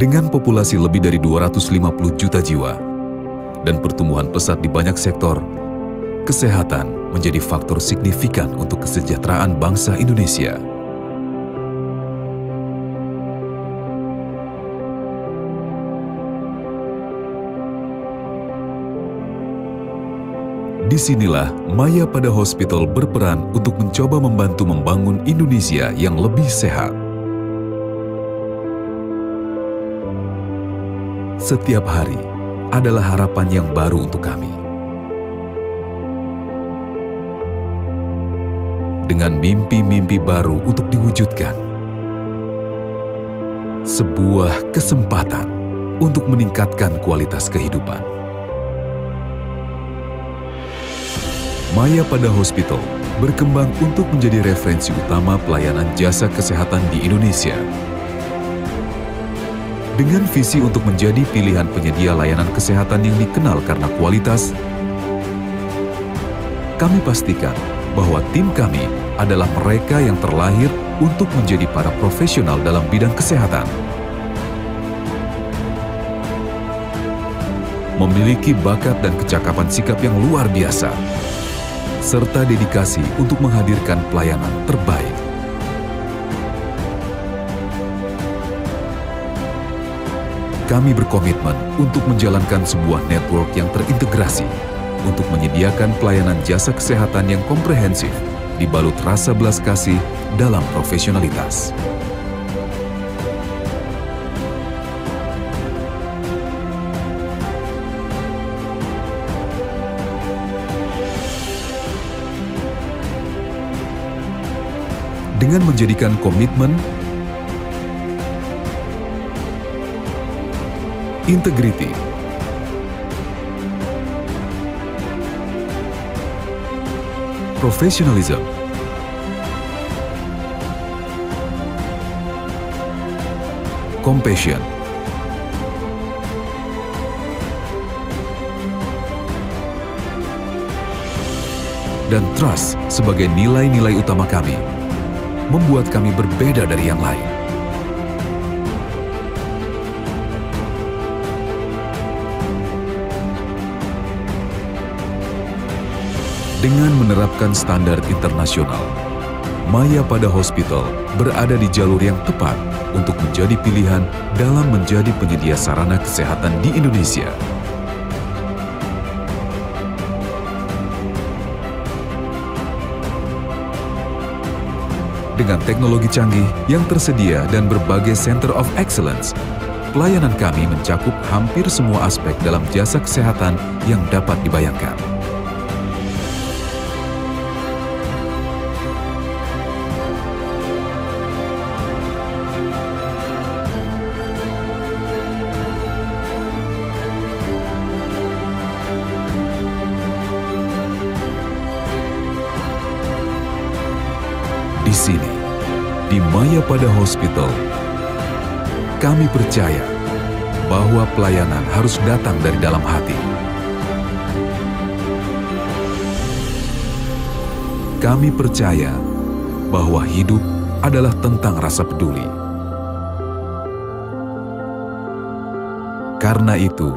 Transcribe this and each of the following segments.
Dengan populasi lebih dari 250 juta jiwa dan pertumbuhan pesat di banyak sektor, kesehatan menjadi faktor signifikan untuk kesejahteraan bangsa Indonesia. Disinilah Maya pada hospital berperan untuk mencoba membantu membangun Indonesia yang lebih sehat. Setiap hari adalah harapan yang baru untuk kami. Dengan mimpi-mimpi baru untuk diwujudkan. Sebuah kesempatan untuk meningkatkan kualitas kehidupan. Maya pada hospital berkembang untuk menjadi referensi utama pelayanan jasa kesehatan di Indonesia dengan visi untuk menjadi pilihan penyedia layanan kesehatan yang dikenal karena kualitas, kami pastikan bahwa tim kami adalah mereka yang terlahir untuk menjadi para profesional dalam bidang kesehatan. Memiliki bakat dan kecakapan sikap yang luar biasa, serta dedikasi untuk menghadirkan pelayanan terbaik. Kami berkomitmen untuk menjalankan sebuah network yang terintegrasi untuk menyediakan pelayanan jasa kesehatan yang komprehensif dibalut rasa belas kasih dalam profesionalitas. Dengan menjadikan komitmen Integrity, profesionalisme, compassion, dan trust sebagai nilai-nilai utama kami, membuat kami berbeda dari yang lain. Dengan menerapkan standar internasional, Maya pada hospital berada di jalur yang tepat untuk menjadi pilihan dalam menjadi penyedia sarana kesehatan di Indonesia. Dengan teknologi canggih yang tersedia dan berbagai center of excellence, pelayanan kami mencakup hampir semua aspek dalam jasa kesehatan yang dapat dibayangkan. di Maya pada Hospital. Kami percaya bahwa pelayanan harus datang dari dalam hati. Kami percaya bahwa hidup adalah tentang rasa peduli. Karena itu,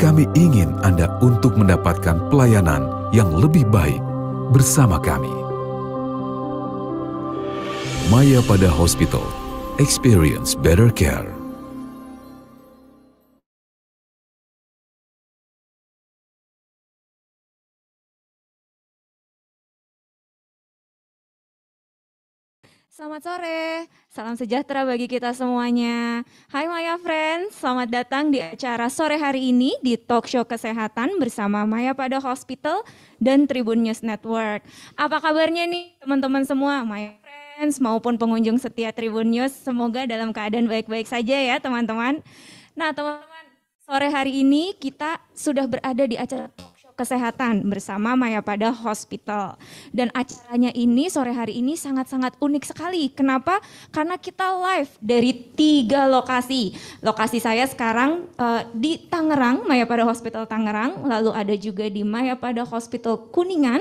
kami ingin Anda untuk mendapatkan pelayanan yang lebih baik bersama kami. Maya Pada Hospital. Experience better care. Selamat sore, salam sejahtera bagi kita semuanya. Hai Maya Friends, selamat datang di acara sore hari ini di Talk Show Kesehatan bersama Maya pada Hospital dan Tribun News Network. Apa kabarnya nih teman-teman semua, Maya Friends? fans maupun pengunjung setia Tribun News. Semoga dalam keadaan baik-baik saja ya teman-teman. Nah teman-teman, sore hari ini kita sudah berada di acara kesehatan bersama Maya pada Hospital. Dan acaranya ini sore hari ini sangat-sangat unik sekali. Kenapa? Karena kita live dari tiga lokasi. Lokasi saya sekarang uh, di Tangerang, Maya pada Hospital Tangerang, lalu ada juga di Maya pada Hospital Kuningan,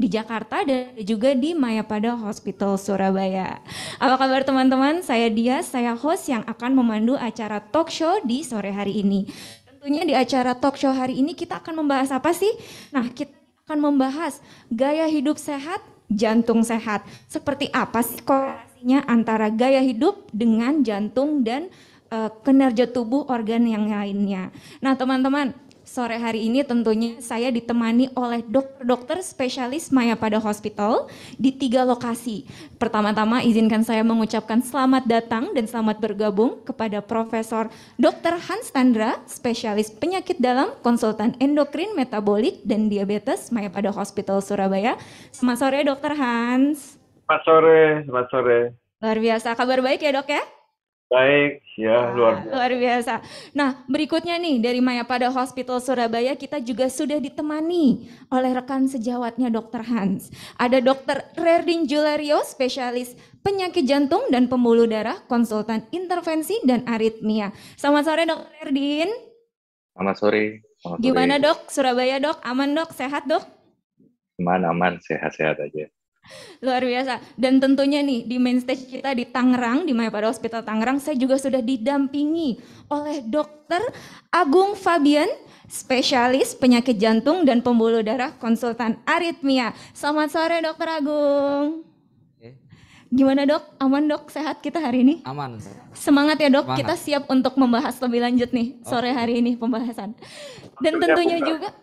di Jakarta dan juga di Mayapada Hospital Surabaya. Apa kabar teman-teman? Saya Dia, saya host yang akan memandu acara talk show di sore hari ini. Tentunya di acara talk show hari ini kita akan membahas apa sih? Nah, kita akan membahas gaya hidup sehat, jantung sehat. Seperti apa sih korelasinya antara gaya hidup dengan jantung dan eh, kinerja tubuh organ yang lainnya. Nah, teman-teman, Sore hari ini tentunya saya ditemani oleh dokter-dokter spesialis Maya pada Hospital di tiga lokasi. Pertama-tama izinkan saya mengucapkan selamat datang dan selamat bergabung kepada Profesor Dr. Hans Tandra, spesialis penyakit dalam, konsultan endokrin, metabolik, dan diabetes Maya pada Hospital Surabaya. Selamat sore Dr. Hans. Selamat sore, selamat sore. Luar biasa, kabar baik ya dok ya? Baik, ya luar biasa. Luar biasa. Nah, berikutnya nih dari Maya pada Hospital Surabaya kita juga sudah ditemani oleh rekan sejawatnya Dr. Hans. Ada Dr. Rerdin Julario, spesialis penyakit jantung dan pembuluh darah, konsultan intervensi dan aritmia. Selamat sore Dr. Rerdin. Selamat sore. Gimana dok? Surabaya dok? Aman dok? Sehat dok? Aman, aman. Sehat-sehat aja. Luar biasa. Dan tentunya nih di main stage kita di Tangerang, di Mayapada Hospital Tangerang, saya juga sudah didampingi oleh dokter Agung Fabian, spesialis penyakit jantung dan pembuluh darah konsultan aritmia. Selamat sore dokter Agung. Gimana dok? Aman dok? Sehat kita hari ini? Aman. Semangat ya dok, Semangat. kita siap untuk membahas lebih lanjut nih sore hari ini pembahasan. Dan tentunya juga,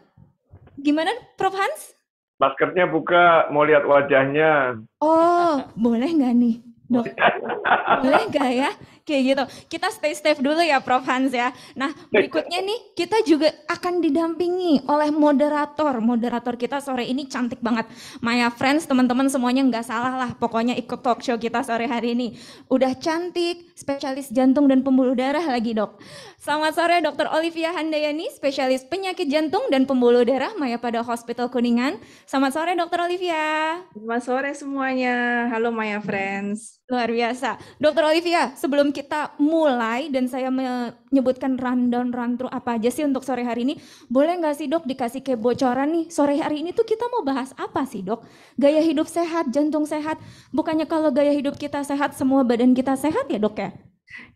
gimana Prof Hans? Maskernya buka, mau lihat wajahnya. Oh, boleh nggak nih, dok? boleh nggak ya? Oke gitu. Kita stay safe dulu ya Prof Hans ya. Nah berikutnya nih kita juga akan didampingi oleh moderator. Moderator kita sore ini cantik banget. Maya Friends teman-teman semuanya nggak salah lah. Pokoknya ikut talk show kita sore hari ini. Udah cantik, spesialis jantung dan pembuluh darah lagi dok. Selamat sore Dr. Olivia Handayani, spesialis penyakit jantung dan pembuluh darah Maya pada Hospital Kuningan. Selamat sore Dr. Olivia. Selamat sore semuanya. Halo Maya Friends. Luar biasa. Dokter Olivia, sebelum kita mulai dan saya menyebutkan rundown run through apa aja sih untuk sore hari ini, boleh nggak sih dok dikasih kebocoran nih, sore hari ini tuh kita mau bahas apa sih dok? Gaya hidup sehat, jantung sehat, bukannya kalau gaya hidup kita sehat, semua badan kita sehat ya dok ya?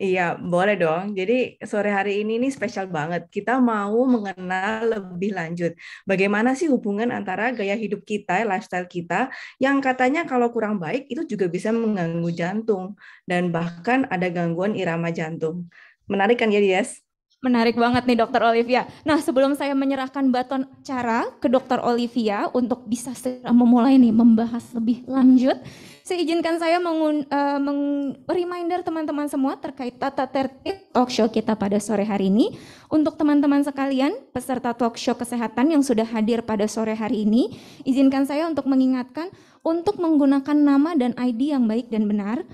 Iya, boleh dong. Jadi sore hari ini ini spesial banget. Kita mau mengenal lebih lanjut bagaimana sih hubungan antara gaya hidup kita, lifestyle kita yang katanya kalau kurang baik itu juga bisa mengganggu jantung dan bahkan ada gangguan irama jantung. Menarik kan ya, Dias? Menarik banget nih Dokter Olivia. Nah sebelum saya menyerahkan baton cara ke Dokter Olivia untuk bisa segera memulai nih membahas lebih lanjut, saya izinkan saya mengun, uh, meng reminder teman-teman semua terkait tata tertib talk show kita pada sore hari ini. Untuk teman-teman sekalian peserta talk show kesehatan yang sudah hadir pada sore hari ini, izinkan saya untuk mengingatkan untuk menggunakan nama dan ID yang baik dan benar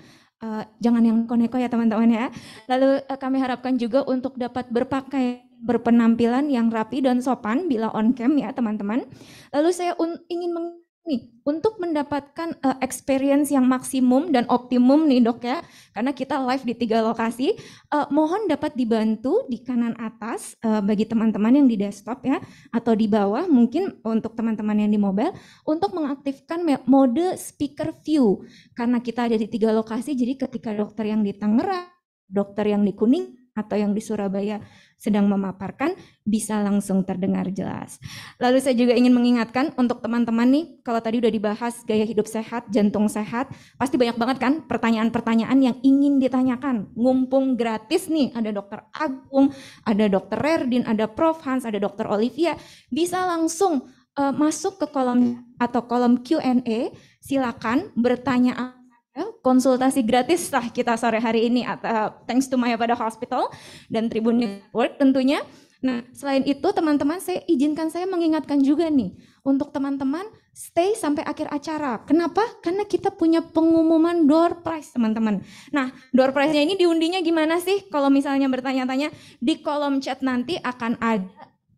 uh, jangan yang koneko neko ya teman-teman ya. Lalu uh, kami harapkan juga untuk dapat berpakaian berpenampilan yang rapi dan sopan bila on cam ya teman-teman. Lalu saya ingin meng nih untuk mendapatkan uh, experience yang maksimum dan optimum nih dok ya karena kita live di tiga lokasi uh, mohon dapat dibantu di kanan atas uh, bagi teman-teman yang di desktop ya atau di bawah mungkin untuk teman-teman yang di mobile untuk mengaktifkan mode speaker view karena kita ada di tiga lokasi jadi ketika dokter yang di Tangerang dokter yang di Kuning atau yang di Surabaya sedang memaparkan bisa langsung terdengar jelas. Lalu saya juga ingin mengingatkan untuk teman-teman nih, kalau tadi udah dibahas gaya hidup sehat, jantung sehat, pasti banyak banget kan pertanyaan-pertanyaan yang ingin ditanyakan. Ngumpung gratis nih, ada dokter Agung, ada dokter Rerdin, ada Prof Hans, ada dokter Olivia, bisa langsung uh, masuk ke kolom atau kolom Q&A, silakan bertanya Ya, konsultasi gratis lah kita sore hari ini atau eh, thanks to Maya pada hospital dan Tribun Network tentunya. Nah, selain itu teman-teman saya izinkan saya mengingatkan juga nih untuk teman-teman stay sampai akhir acara. Kenapa? Karena kita punya pengumuman door prize, teman-teman. Nah, door prize-nya ini diundinya gimana sih? Kalau misalnya bertanya-tanya di kolom chat nanti akan ada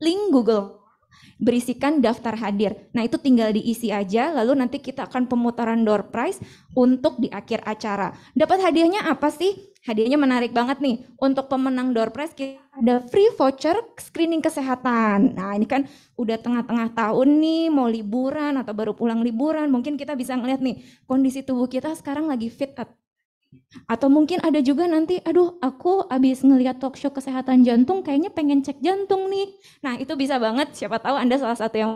link Google berisikan daftar hadir. Nah, itu tinggal diisi aja, lalu nanti kita akan pemutaran door prize untuk di akhir acara. Dapat hadiahnya apa sih? Hadiahnya menarik banget nih. Untuk pemenang door prize kita ada free voucher screening kesehatan. Nah, ini kan udah tengah-tengah tahun nih, mau liburan atau baru pulang liburan, mungkin kita bisa ngeliat nih kondisi tubuh kita sekarang lagi fit atau mungkin ada juga nanti, aduh aku abis ngelihat talk show kesehatan jantung kayaknya pengen cek jantung nih. Nah itu bisa banget, siapa tahu Anda salah satu yang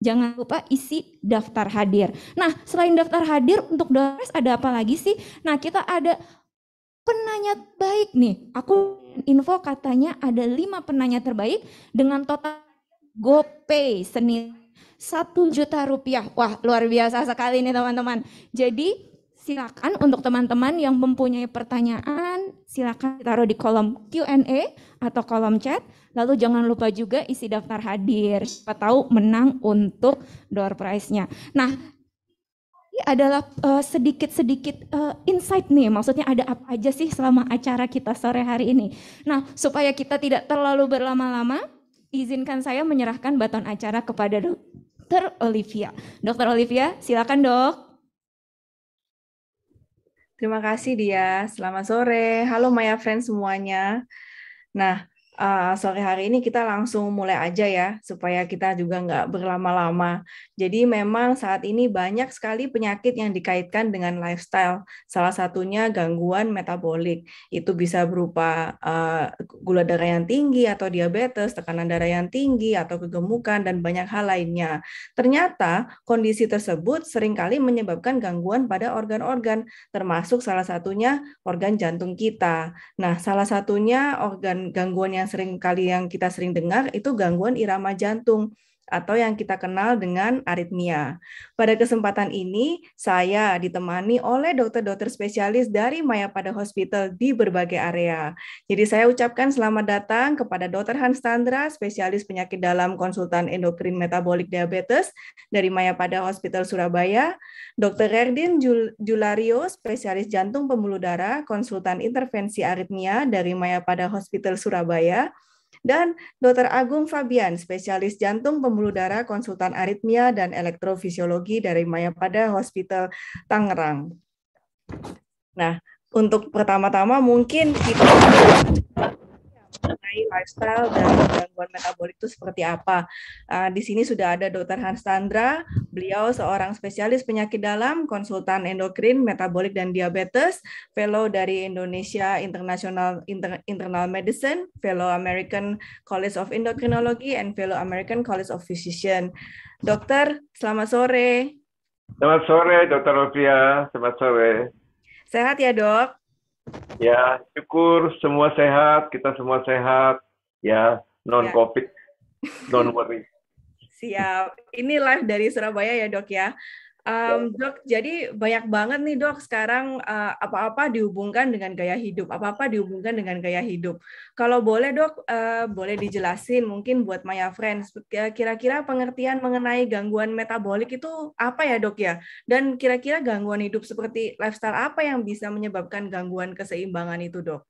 jangan lupa isi daftar hadir. Nah, selain daftar hadir untuk dokter ada apa lagi sih? Nah, kita ada penanya baik nih. Aku info katanya ada lima penanya terbaik dengan total GoPay senilai satu juta rupiah. Wah, luar biasa sekali nih teman-teman. Jadi silakan untuk teman-teman yang mempunyai pertanyaan, silakan taruh di kolom Q&A atau kolom chat. Lalu jangan lupa juga isi daftar hadir. Siapa tahu menang untuk door prize-nya. Nah, ini adalah eh, sedikit-sedikit uh, uh, insight nih. Maksudnya ada apa aja sih selama acara kita sore hari ini. Nah, supaya kita tidak terlalu berlama-lama, izinkan saya menyerahkan baton acara kepada Dokter Olivia. Dokter Olivia, silakan dok. Terima kasih dia. Selamat sore. Halo Maya Friends semuanya. Nah, eh, sore hari ini kita langsung mulai aja ya, supaya kita juga nggak berlama-lama. Jadi memang saat ini banyak sekali penyakit yang dikaitkan dengan lifestyle. Salah satunya gangguan metabolik. Itu bisa berupa uh, gula darah yang tinggi atau diabetes, tekanan darah yang tinggi atau kegemukan dan banyak hal lainnya. Ternyata kondisi tersebut seringkali menyebabkan gangguan pada organ-organ termasuk salah satunya organ jantung kita. Nah, salah satunya organ gangguan yang sering kali yang kita sering dengar itu gangguan irama jantung atau yang kita kenal dengan aritmia. Pada kesempatan ini, saya ditemani oleh dokter-dokter spesialis dari Maya pada Hospital di berbagai area. Jadi saya ucapkan selamat datang kepada Dr. Hans Tandra, spesialis penyakit dalam konsultan endokrin metabolik diabetes dari Maya pada Hospital Surabaya, Dr. Erdin Jul Julario, spesialis jantung pembuluh darah, konsultan intervensi aritmia dari Maya pada Hospital Surabaya, dan Dr. Agung Fabian, spesialis jantung pembuluh darah, konsultan aritmia dan elektrofisiologi dari Mayapada Hospital Tangerang. Nah, untuk pertama-tama mungkin kita mengenai lifestyle dan gangguan metabolik itu seperti apa. Uh, di sini sudah ada Dr. Hans Sandra, beliau seorang spesialis penyakit dalam, konsultan endokrin, metabolik dan diabetes, fellow dari Indonesia International Inter, Internal Medicine, fellow American College of Endocrinology and fellow American College of Physician. Dokter, selamat sore. Selamat sore, Dokter Novia. Selamat sore. Sehat ya, Dok? Ya, syukur semua sehat, kita semua sehat. Ya, non ya. covid. Ya. non worry. Siap. Ini live dari Surabaya ya, Dok ya. Um, dok, jadi banyak banget nih dok sekarang apa eh, apa-apa dihubungkan dengan gaya hidup, apa-apa dihubungkan dengan gaya hidup. Kalau boleh dok, uh, boleh dijelasin mungkin buat Maya Friends, kira-kira pengertian mengenai gangguan metabolik itu apa ya dok ya? Dan kira-kira gangguan hidup seperti lifestyle apa yang bisa menyebabkan gangguan keseimbangan itu dok?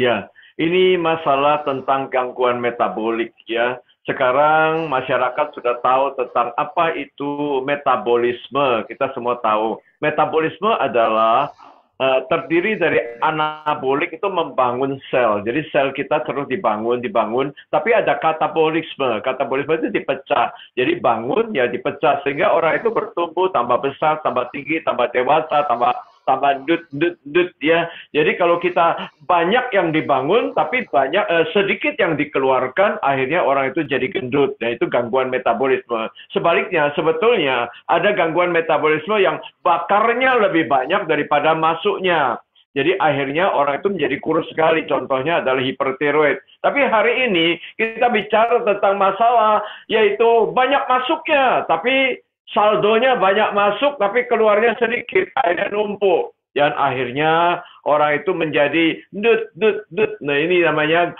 Ya, ini masalah tentang gangguan metabolik ya sekarang masyarakat sudah tahu tentang apa itu metabolisme. Kita semua tahu. Metabolisme adalah uh, terdiri dari anabolik itu membangun sel. Jadi sel kita terus dibangun, dibangun. Tapi ada katabolisme. Katabolisme itu dipecah. Jadi bangun ya dipecah sehingga orang itu bertumbuh, tambah besar, tambah tinggi, tambah dewasa, tambah sama dut dut dut ya. Jadi kalau kita banyak yang dibangun tapi banyak eh, sedikit yang dikeluarkan akhirnya orang itu jadi gendut. Ya itu gangguan metabolisme. Sebaliknya sebetulnya ada gangguan metabolisme yang bakarnya lebih banyak daripada masuknya. Jadi akhirnya orang itu menjadi kurus sekali. Contohnya adalah hipertiroid. Tapi hari ini kita bicara tentang masalah yaitu banyak masuknya tapi saldonya banyak masuk tapi keluarnya sedikit, akhirnya numpuk. Dan akhirnya orang itu menjadi dut, dut, dut. Nah ini namanya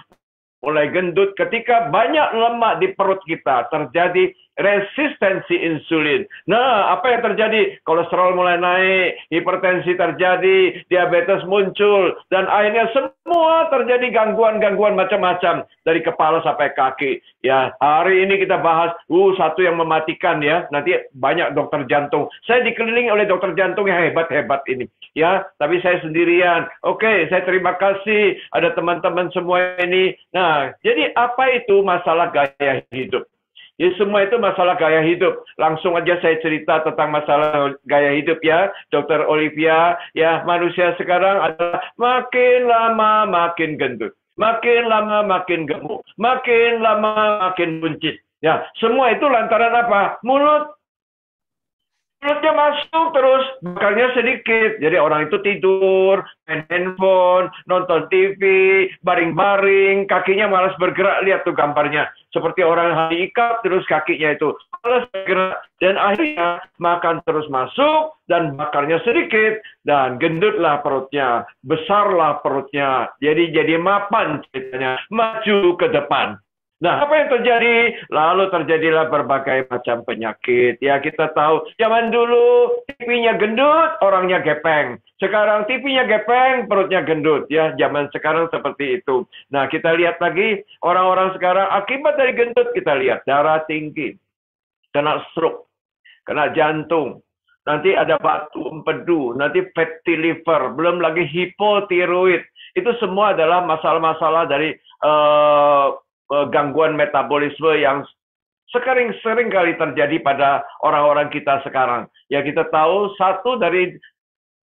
mulai gendut ketika banyak lemak di perut kita terjadi resistensi insulin. Nah, apa yang terjadi? Kolesterol mulai naik, hipertensi terjadi, diabetes muncul, dan akhirnya semua terjadi gangguan-gangguan macam-macam dari kepala sampai kaki. Ya, hari ini kita bahas uh satu yang mematikan ya. Nanti banyak dokter jantung. Saya dikelilingi oleh dokter jantung yang hebat-hebat ini. Ya, tapi saya sendirian. Oke, saya terima kasih ada teman-teman semua ini. Nah, jadi apa itu masalah gaya hidup? Ya semua itu masalah gaya hidup. Langsung aja saya cerita tentang masalah gaya hidup ya, Dokter Olivia. Ya manusia sekarang adalah makin lama makin gendut, makin lama makin gemuk, makin lama makin buncit. Ya semua itu lantaran apa? Mulut. Mulutnya masuk terus bakarnya sedikit jadi orang itu tidur main handphone nonton TV baring-baring kakinya malas bergerak lihat tuh gambarnya seperti orang yang diikat, terus kakinya itu malas bergerak dan akhirnya makan terus masuk dan bakarnya sedikit dan gendutlah perutnya besarlah perutnya jadi jadi mapan ceritanya maju ke depan Nah, apa yang terjadi? Lalu terjadilah berbagai macam penyakit. Ya, kita tahu zaman dulu TV-nya gendut, orangnya gepeng. Sekarang TV-nya gepeng, perutnya gendut. Ya, zaman sekarang seperti itu. Nah, kita lihat lagi orang-orang sekarang akibat dari gendut kita lihat darah tinggi, kena stroke, kena jantung, nanti ada batu empedu, nanti fatty liver, belum lagi hipotiroid. Itu semua adalah masalah-masalah dari uh, Eh, gangguan metabolisme yang sekarang sering kali terjadi pada orang-orang kita sekarang. Ya kita tahu satu dari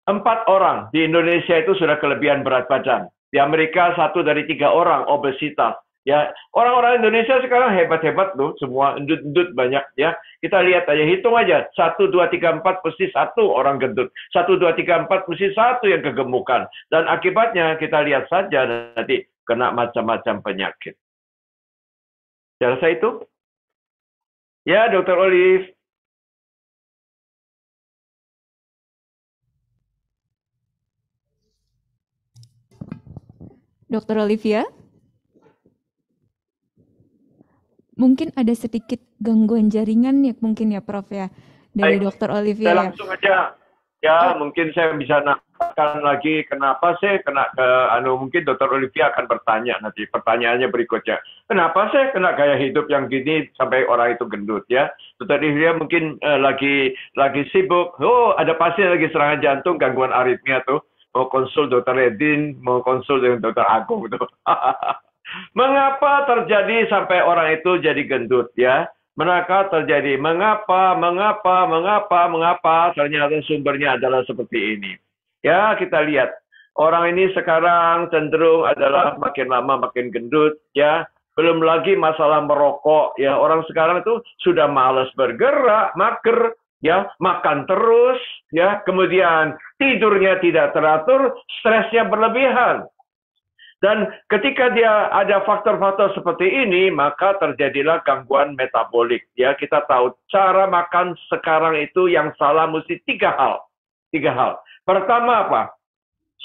empat orang di Indonesia itu sudah kelebihan berat badan. Di Amerika satu dari tiga orang obesitas. Ya orang-orang Indonesia sekarang hebat-hebat tuh semua endut-endut banyak ya. Kita lihat aja, hitung aja satu dua tiga empat pasti satu orang gendut, satu dua tiga empat pasti satu yang kegemukan. Dan akibatnya kita lihat saja nanti kena macam-macam penyakit rasa itu? Ya, Dokter Olive. Dokter Olivia? Mungkin ada sedikit gangguan jaringan ya mungkin ya Prof ya dari Dokter Olivia. Saya ya. langsung aja. Ya, oh. mungkin saya bisa nak akan lagi kenapa sih kena ke anu mungkin dokter Olivia akan bertanya nanti pertanyaannya berikutnya kenapa sih kena gaya hidup yang gini sampai orang itu gendut ya dokter Olivia mungkin uh, lagi lagi sibuk oh ada pasien lagi serangan jantung gangguan aritmia tuh mau konsul dokter Edin mau konsul dengan dokter Agung tuh mengapa terjadi sampai orang itu jadi gendut ya Menaka terjadi. Mengapa, mengapa, mengapa, mengapa ternyata sumbernya adalah seperti ini. Ya, kita lihat. Orang ini sekarang cenderung adalah makin lama makin gendut, ya. Belum lagi masalah merokok, ya. Orang sekarang itu sudah males bergerak, mager, ya makan terus ya kemudian tidurnya tidak teratur stresnya berlebihan dan ketika dia ada faktor-faktor seperti ini maka terjadilah gangguan metabolik ya kita tahu cara makan sekarang itu yang salah mesti tiga hal tiga hal Pertama apa?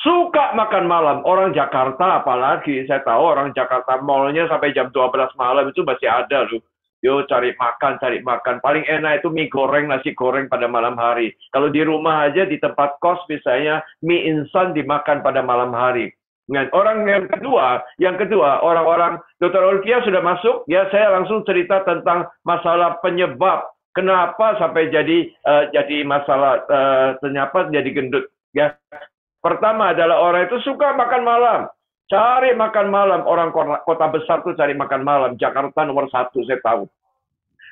Suka makan malam. Orang Jakarta apalagi. Saya tahu orang Jakarta malnya sampai jam 12 malam itu masih ada loh. Yo cari makan, cari makan. Paling enak itu mie goreng, nasi goreng pada malam hari. Kalau di rumah aja di tempat kos misalnya mie instan dimakan pada malam hari. Dan nah, orang yang kedua, yang kedua orang-orang Dr. Olivia sudah masuk, ya saya langsung cerita tentang masalah penyebab kenapa sampai jadi uh, jadi masalah uh, ternyata jadi gendut. Ya. Pertama adalah orang itu suka makan malam. Cari makan malam. Orang kota besar tuh cari makan malam. Jakarta nomor satu, saya tahu.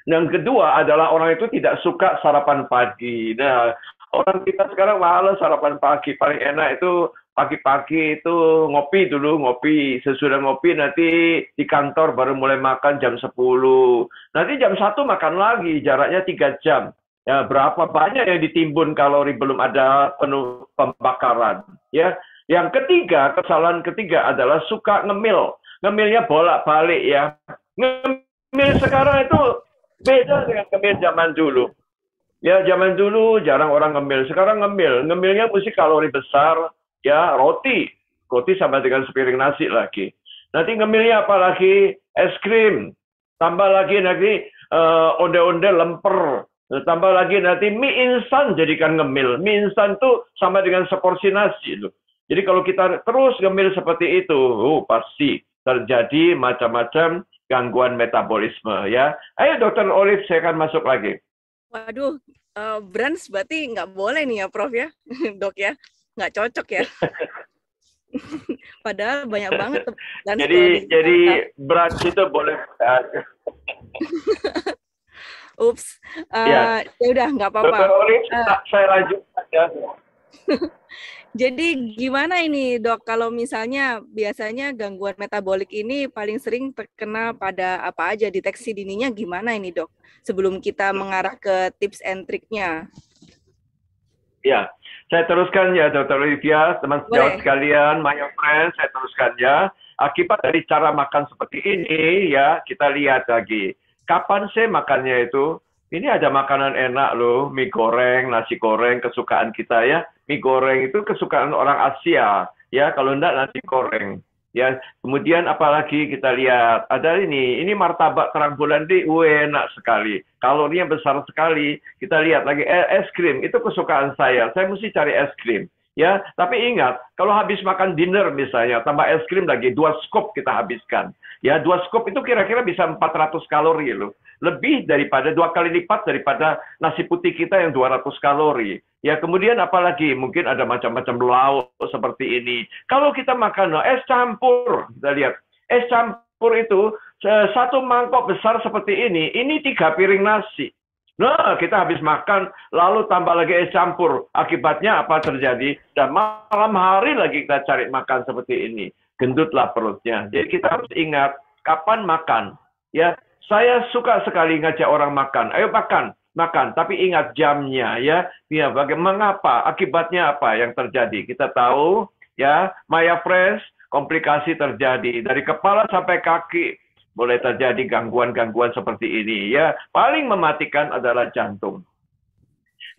Yang kedua adalah orang itu tidak suka sarapan pagi. Nah, orang kita sekarang malas sarapan pagi. Paling enak itu pagi-pagi itu ngopi dulu, ngopi. Sesudah ngopi nanti di kantor baru mulai makan jam 10. Nanti jam satu makan lagi, jaraknya tiga jam. Ya, berapa banyak yang ditimbun kalori belum ada penuh pembakaran. Ya, yang ketiga kesalahan ketiga adalah suka ngemil. Ngemilnya bolak-balik ya. Ngemil sekarang itu beda dengan ngemil zaman dulu. Ya zaman dulu jarang orang ngemil. Sekarang ngemil. Ngemilnya mesti kalori besar. Ya roti. Roti sama dengan sepiring nasi lagi. Nanti ngemilnya apa lagi? Es krim. Tambah lagi nanti uh, onde-onde lemper Tambah lagi nanti mie instan jadikan ngemil. Mie instan tuh sama dengan seporsi nasi itu. Jadi kalau kita terus ngemil seperti itu, oh, pasti terjadi macam-macam gangguan metabolisme ya. Ayo dokter Olive saya akan masuk lagi. Waduh, uh, eh, brands berarti nggak boleh nih ya Prof ya, dok ya, nggak cocok ya. Padahal banyak banget. jadi jadi brands itu boleh. Ups. Uh, ya udah nggak apa-apa. Uh, saya lanjut aja. Ya. Jadi gimana ini dok kalau misalnya biasanya gangguan metabolik ini paling sering terkena pada apa aja deteksi dininya gimana ini dok sebelum kita mengarah ke tips and triknya? Ya, saya teruskan ya dokter Olivia, teman sejawat sekalian, my friend, saya teruskan ya. Akibat dari cara makan seperti ini ya kita lihat lagi kapan saya makannya itu? Ini ada makanan enak loh, mie goreng, nasi goreng, kesukaan kita ya. Mie goreng itu kesukaan orang Asia, ya kalau enggak nasi goreng. Ya, kemudian apalagi kita lihat ada ini, ini martabak terang bulan di enak sekali. Kalorinya besar sekali. Kita lihat lagi eh, es krim itu kesukaan saya. Saya mesti cari es krim. Ya, tapi ingat kalau habis makan dinner misalnya tambah es krim lagi dua scoop kita habiskan. Ya, dua scoop itu kira-kira bisa 400 kalori loh. Lebih daripada dua kali lipat daripada nasi putih kita yang 200 kalori. Ya, kemudian apalagi mungkin ada macam-macam lauk seperti ini. Kalau kita makan no, es campur, kita lihat. Es campur itu eh, satu mangkok besar seperti ini, ini tiga piring nasi. Nah, kita habis makan, lalu tambah lagi es campur. Akibatnya apa terjadi? Dan malam hari lagi kita cari makan seperti ini gendutlah perutnya. Jadi kita harus ingat kapan makan. Ya, saya suka sekali ngajak orang makan. Ayo makan, makan. Tapi ingat jamnya ya. Ya, bagaimana mengapa? Akibatnya apa yang terjadi? Kita tahu ya, Maya Fresh komplikasi terjadi dari kepala sampai kaki boleh terjadi gangguan-gangguan seperti ini ya. Paling mematikan adalah jantung.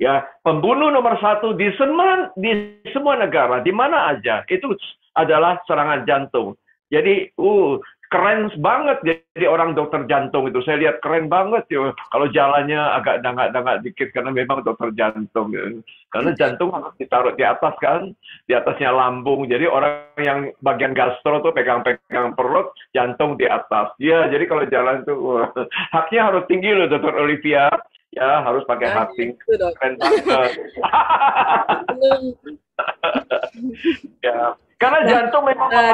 Ya, pembunuh nomor satu di semua di semua negara, di mana aja itu adalah serangan jantung. Jadi, uh, keren banget jadi orang dokter jantung itu. Saya lihat keren banget ya kalau jalannya agak dangak-dangak dikit karena memang dokter jantung. Karena jantung harus ditaruh di atas kan, di atasnya lambung. Jadi orang yang bagian gastro tuh pegang-pegang perut, jantung di atas. Ya, jadi kalau jalan tuh haknya harus tinggi loh dokter Olivia ya harus pakai nah, hati gitu keren banget ya karena nah, jantung memang uh,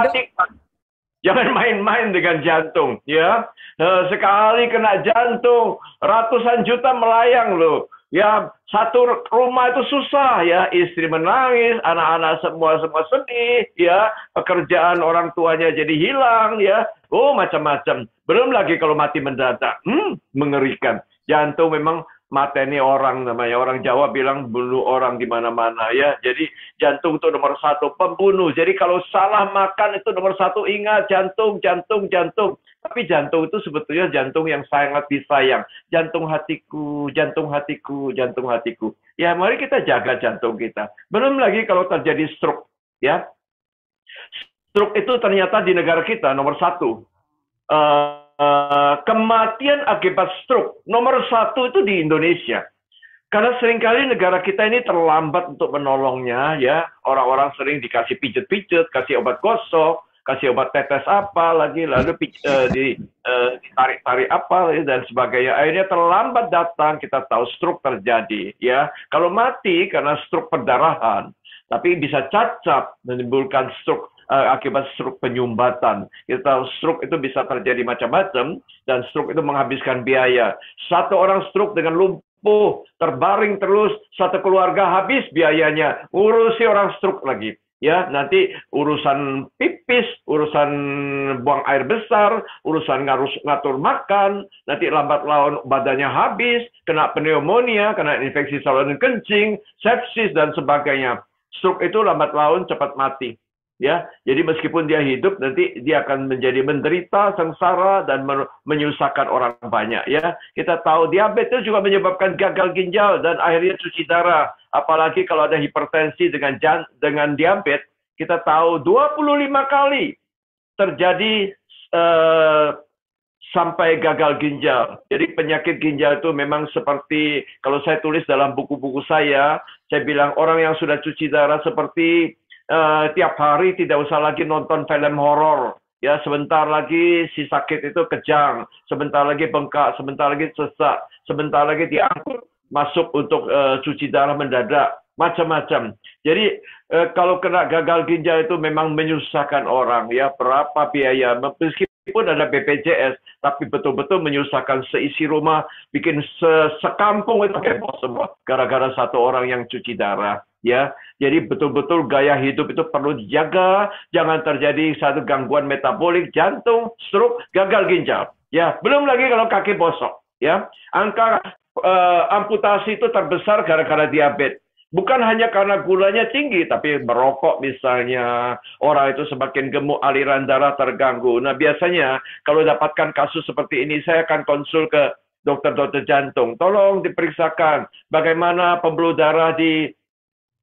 jangan main-main dengan jantung ya eh, sekali kena jantung ratusan juta melayang loh ya satu rumah itu susah ya istri menangis anak-anak semua semua sedih ya pekerjaan orang tuanya jadi hilang ya oh macam-macam belum lagi kalau mati mendadak hmm mengerikan jantung memang mateni orang namanya orang Jawa bilang bunuh orang di mana-mana ya jadi jantung itu nomor satu pembunuh jadi kalau salah makan itu nomor satu ingat jantung jantung jantung tapi jantung itu sebetulnya jantung yang sangat disayang jantung hatiku jantung hatiku jantung hatiku ya mari kita jaga jantung kita belum lagi kalau terjadi stroke ya stroke itu ternyata di negara kita nomor satu eh, Eh, kematian akibat stroke nomor satu itu di Indonesia. Karena seringkali negara kita ini terlambat untuk menolongnya, ya. Orang-orang sering dikasih pijet-pijet, kasih obat gosok, kasih obat tetes apa lagi, lalu uh, di, uh, ditarik-tarik apa ya, dan sebagainya. Akhirnya terlambat datang, kita tahu stroke terjadi, ya. Kalau mati karena stroke perdarahan, tapi bisa cacat menimbulkan stroke Eh, akibat stroke penyumbatan. Kita tahu stroke itu bisa terjadi macam-macam dan stroke itu menghabiskan biaya. Satu orang stroke dengan lumpuh, terbaring terus, satu keluarga habis biayanya. Urusi orang stroke lagi ya nanti urusan pipis, urusan buang air besar, urusan ngarus, ngatur makan, nanti lambat laun badannya habis, kena pneumonia, kena infeksi saluran kencing, sepsis dan sebagainya. Stroke itu lambat laun cepat mati ya jadi meskipun dia hidup nanti dia akan menjadi menderita sengsara dan menyusahkan orang banyak ya kita tahu diabetes juga menyebabkan gagal ginjal dan akhirnya cuci darah apalagi kalau ada hipertensi dengan jan dengan diabetes kita tahu 25 kali terjadi uh, sampai gagal ginjal. Jadi penyakit ginjal itu memang seperti kalau saya tulis dalam buku-buku saya, saya bilang orang yang sudah cuci darah seperti uh, tiap hari tidak usah lagi nonton film horor. Ya, sebentar lagi si sakit itu kejang, sebentar lagi bengkak, sebentar lagi sesak, sebentar lagi diangkut masuk untuk uh, cuci darah mendadak, macam-macam. Jadi uh, kalau kena gagal ginjal itu memang menyusahkan orang ya, berapa biaya meskipun ada BPJS, tapi betul-betul menyusahkan seisi rumah, bikin se sekampung itu heboh semua gara-gara satu orang yang cuci darah ya. Jadi betul-betul gaya hidup itu perlu dijaga, jangan terjadi satu gangguan metabolik, jantung, stroke, gagal ginjal. Ya, belum lagi kalau kaki bosok, ya. Angka uh, amputasi itu terbesar gara-gara diabetes. Bukan hanya karena gulanya tinggi, tapi merokok misalnya, orang itu semakin gemuk, aliran darah terganggu. Nah biasanya kalau dapatkan kasus seperti ini, saya akan konsul ke dokter-dokter jantung. Tolong diperiksakan bagaimana pembuluh darah di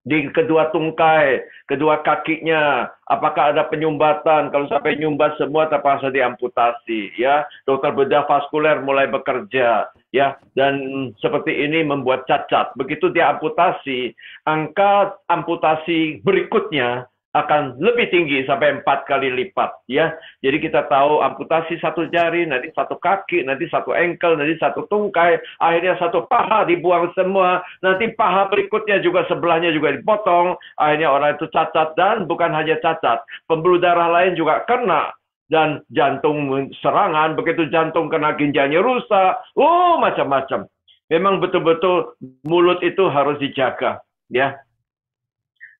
di kedua tungkai, kedua kakinya, apakah ada penyumbatan? Kalau sampai nyumbat semua terpaksa diamputasi, ya. Dokter bedah vaskuler mulai bekerja, ya. Dan seperti ini membuat cacat. Begitu diamputasi, angka amputasi berikutnya akan lebih tinggi sampai empat kali lipat ya. Jadi kita tahu amputasi satu jari, nanti satu kaki, nanti satu engkel, nanti satu tungkai, akhirnya satu paha dibuang semua, nanti paha berikutnya juga sebelahnya juga dipotong, akhirnya orang itu cacat dan bukan hanya cacat, pembuluh darah lain juga kena dan jantung serangan, begitu jantung kena ginjalnya rusak, oh macam-macam. Memang betul-betul mulut itu harus dijaga ya.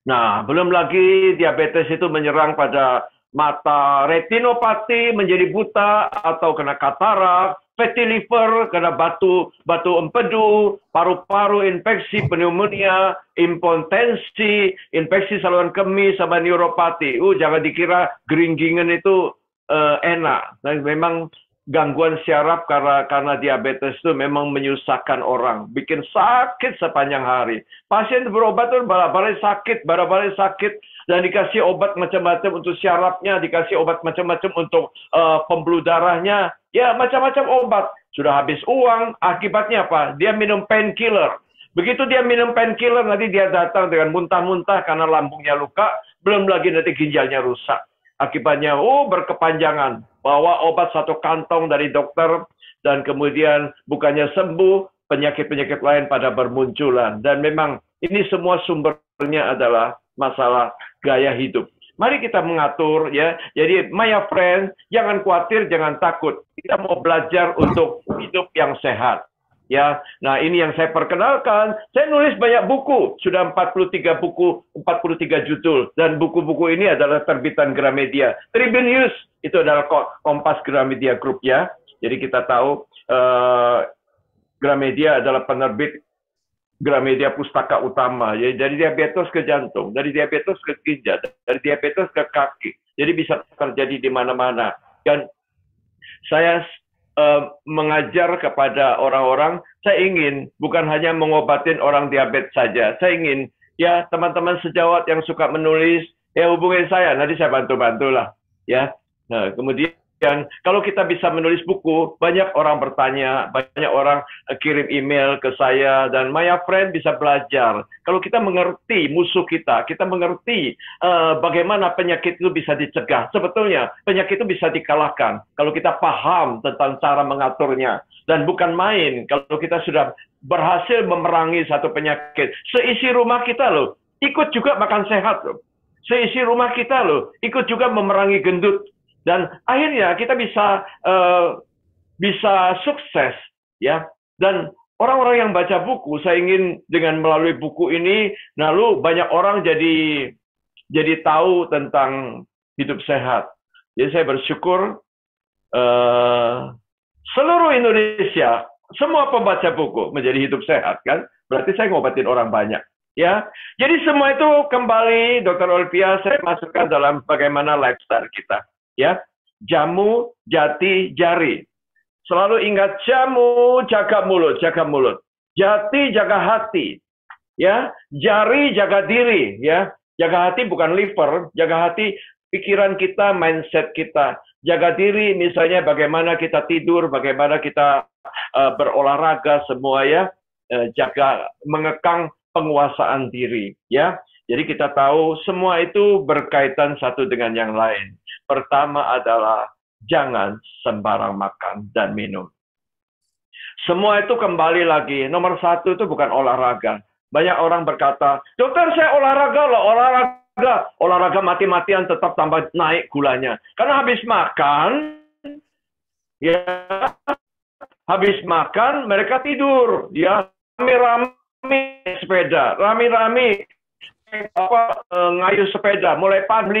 Nah, belum lagi diabetes itu menyerang pada mata retinopati menjadi buta atau kena katarak, fatty liver kena batu batu empedu, paru-paru infeksi pneumonia, impotensi, infeksi saluran kemih sama neuropati. Uh jangan dikira geringgingan itu uh, enak. Nah, memang gangguan syaraf karena karena diabetes itu memang menyusahkan orang, bikin sakit sepanjang hari. Pasien berobat itu barang sakit, barang sakit dan dikasih obat macam-macam untuk syarafnya, dikasih obat macam-macam untuk uh, pembuluh darahnya, ya macam-macam obat. Sudah habis uang, akibatnya apa? Dia minum painkiller. Begitu dia minum painkiller nanti dia datang dengan muntah-muntah karena lambungnya luka, belum lagi nanti ginjalnya rusak. Akibatnya, oh berkepanjangan. Bawa obat satu kantong dari dokter, dan kemudian bukannya sembuh, penyakit-penyakit lain pada bermunculan. Dan memang ini semua sumbernya adalah masalah gaya hidup. Mari kita mengatur ya. Jadi my friend, jangan khawatir, jangan takut. Kita mau belajar untuk hidup yang sehat. Ya, nah ini yang saya perkenalkan. Saya nulis banyak buku, sudah 43 buku, 43 judul dan buku-buku ini adalah terbitan Gramedia. Tribun News itu adalah Kompas Gramedia Group ya. Jadi kita tahu eh, Gramedia adalah penerbit Gramedia Pustaka Utama. Jadi ya, dari diabetes ke jantung, dari diabetes ke ginjal, dari diabetes ke kaki. Jadi bisa terjadi di mana-mana. Dan saya uh, mengajar kepada orang-orang, saya ingin bukan hanya mengobatin orang diabetes saja. Saya ingin ya teman-teman sejawat yang suka menulis, ya hubungi saya, nanti saya bantu-bantulah. Ya. Nah, kemudian dan kalau kita bisa menulis buku, banyak orang bertanya, banyak orang eh, kirim email ke saya, dan Maya Friend bisa belajar. Kalau kita mengerti musuh kita, kita mengerti uh, bagaimana penyakit itu bisa dicegah. Sebetulnya penyakit itu bisa dikalahkan kalau kita paham tentang cara mengaturnya. Dan bukan main kalau kita sudah berhasil memerangi satu penyakit. Seisi rumah kita loh, ikut juga makan sehat loh. Seisi rumah kita loh, ikut juga memerangi gendut dan akhirnya kita bisa uh, bisa sukses ya dan orang-orang yang baca buku saya ingin dengan melalui buku ini lalu banyak orang jadi jadi tahu tentang hidup sehat jadi saya bersyukur uh, seluruh Indonesia semua pembaca buku menjadi hidup sehat kan berarti saya ngobatin orang banyak ya. Jadi semua itu kembali Dr. Olivia saya masukkan dalam bagaimana lifestyle kita ya jamu jati jari selalu ingat jamu jaga mulut jaga mulut jati jaga hati ya jari jaga diri ya jaga hati bukan liver jaga hati pikiran kita mindset kita jaga diri misalnya bagaimana kita tidur bagaimana kita uh, berolahraga semua ya uh, jaga mengekang penguasaan diri ya jadi kita tahu semua itu berkaitan satu dengan yang lain. Pertama adalah jangan sembarang makan dan minum. Semua itu kembali lagi. Nomor satu itu bukan olahraga. Banyak orang berkata, dokter saya olahraga loh, olahraga. Olahraga mati-matian tetap tambah naik gulanya. Karena habis makan, ya habis makan mereka tidur. Ya rame-rame sepeda, rame-rame apa e, ngayuh sepeda mulai pan 5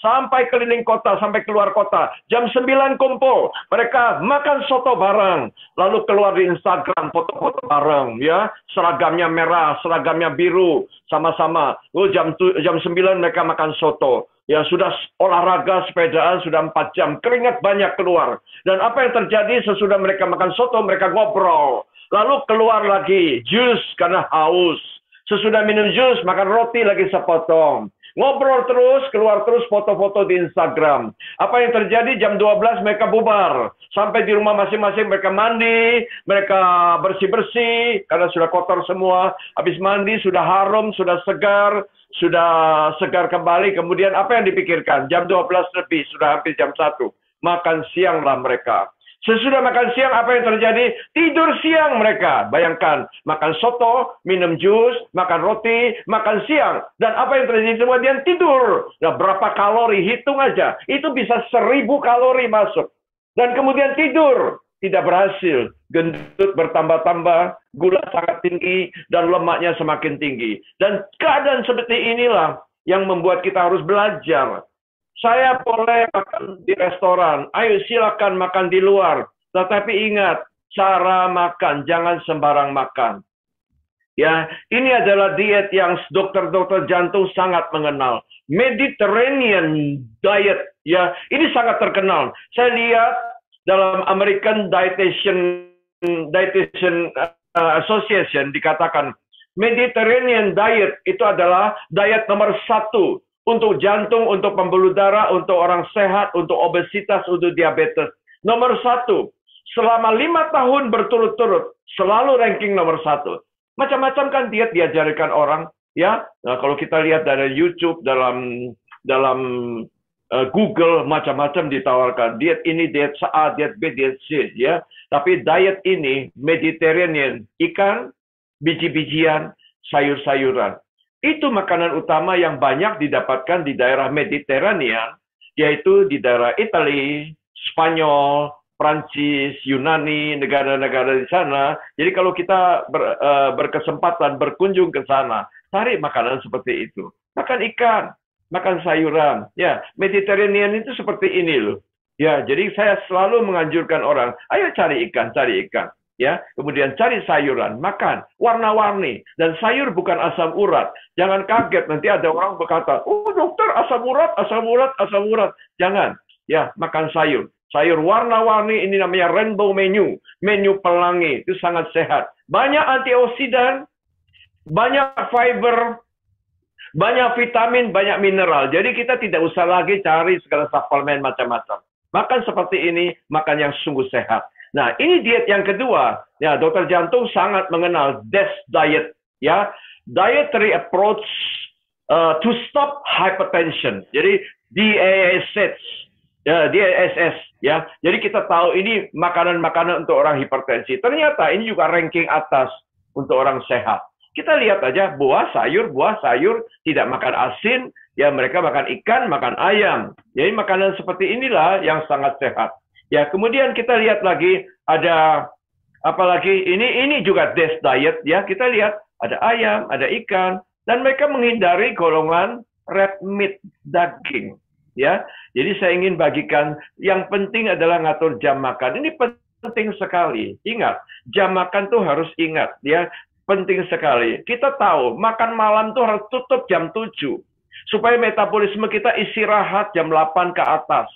sampai keliling kota sampai keluar kota jam 9 kumpul mereka makan soto bareng lalu keluar di Instagram foto-foto bareng ya seragamnya merah seragamnya biru sama-sama oh jam tu, jam 9 mereka makan soto ya sudah olahraga sepedaan sudah 4 jam keringat banyak keluar dan apa yang terjadi sesudah mereka makan soto mereka ngobrol lalu keluar lagi jus karena haus Sesudah minum jus, makan roti lagi sepotong. Ngobrol terus, keluar terus foto-foto di Instagram. Apa yang terjadi jam 12 mereka bubar. Sampai di rumah masing-masing mereka mandi, mereka bersih-bersih karena sudah kotor semua. Habis mandi sudah harum, sudah segar, sudah segar kembali. Kemudian apa yang dipikirkan? Jam 12 lebih, sudah hampir jam 1. Makan sianglah mereka. Sesudah makan siang apa yang terjadi? Tidur siang mereka. Bayangkan, makan soto, minum jus, makan roti, makan siang. Dan apa yang terjadi kemudian? Tidur. Nah, berapa kalori? Hitung aja. Itu bisa seribu kalori masuk. Dan kemudian tidur. Tidak berhasil. Gendut bertambah-tambah, gula sangat tinggi, dan lemaknya semakin tinggi. Dan keadaan seperti inilah yang membuat kita harus belajar saya boleh makan di restoran, ayo silakan makan di luar. Tetapi ingat, cara makan, jangan sembarang makan. Ya, ini adalah diet yang dokter-dokter jantung sangat mengenal. Mediterranean diet, ya, ini sangat terkenal. Saya lihat dalam American Dietitian Dietitian eh, Association dikatakan Mediterranean diet itu adalah diet nomor satu untuk jantung, untuk pembuluh darah, untuk orang sehat, untuk obesitas, untuk diabetes. Nomor satu, selama lima tahun berturut-turut, selalu ranking nomor satu. Macam-macam kan diet diajarkan orang, ya. Nah, kalau kita lihat dari YouTube, dalam dalam uh, Google, macam-macam ditawarkan. Diet ini, diet A, diet B, diet C, ya. Tapi diet ini, Mediterranean, ikan, biji-bijian, sayur-sayuran itu makanan utama yang banyak didapatkan di daerah Mediterania, yaitu di daerah Italia, Spanyol, Prancis, Yunani, negara-negara di sana. Jadi kalau kita ber, uh, berkesempatan berkunjung ke sana, cari makanan seperti itu. Makan ikan, makan sayuran. Ya, Mediterranean itu seperti ini loh. Ya, jadi saya selalu menganjurkan orang, ayo cari ikan, cari ikan ya kemudian cari sayuran makan warna-warni dan sayur bukan asam urat jangan kaget nanti ada orang berkata oh dokter asam urat asam urat asam urat jangan ya makan sayur sayur warna-warni ini namanya rainbow menu menu pelangi itu sangat sehat banyak antioksidan banyak fiber banyak vitamin banyak mineral jadi kita tidak usah lagi cari segala suplemen macam-macam makan seperti ini makan yang sungguh sehat Nah, ini diet yang kedua. Ya, dokter jantung sangat mengenal death diet, ya. Dietary approach uh, to stop hypertension. Jadi DASS, ya, DASS, ya. Jadi kita tahu ini makanan-makanan untuk orang hipertensi. Ternyata ini juga ranking atas untuk orang sehat. Kita lihat aja buah sayur, buah sayur tidak makan asin, ya mereka makan ikan, makan ayam. Jadi makanan seperti inilah yang sangat sehat. Ya, kemudian kita lihat lagi ada apalagi ini ini juga death diet ya. Kita lihat ada ayam, ada ikan dan mereka menghindari golongan red meat daging ya. Jadi saya ingin bagikan yang penting adalah ngatur jam makan. Ini penting sekali. Ingat, jam makan tuh harus ingat ya. Penting sekali. Kita tahu makan malam tuh harus tutup jam 7 supaya metabolisme kita istirahat jam 8 ke atas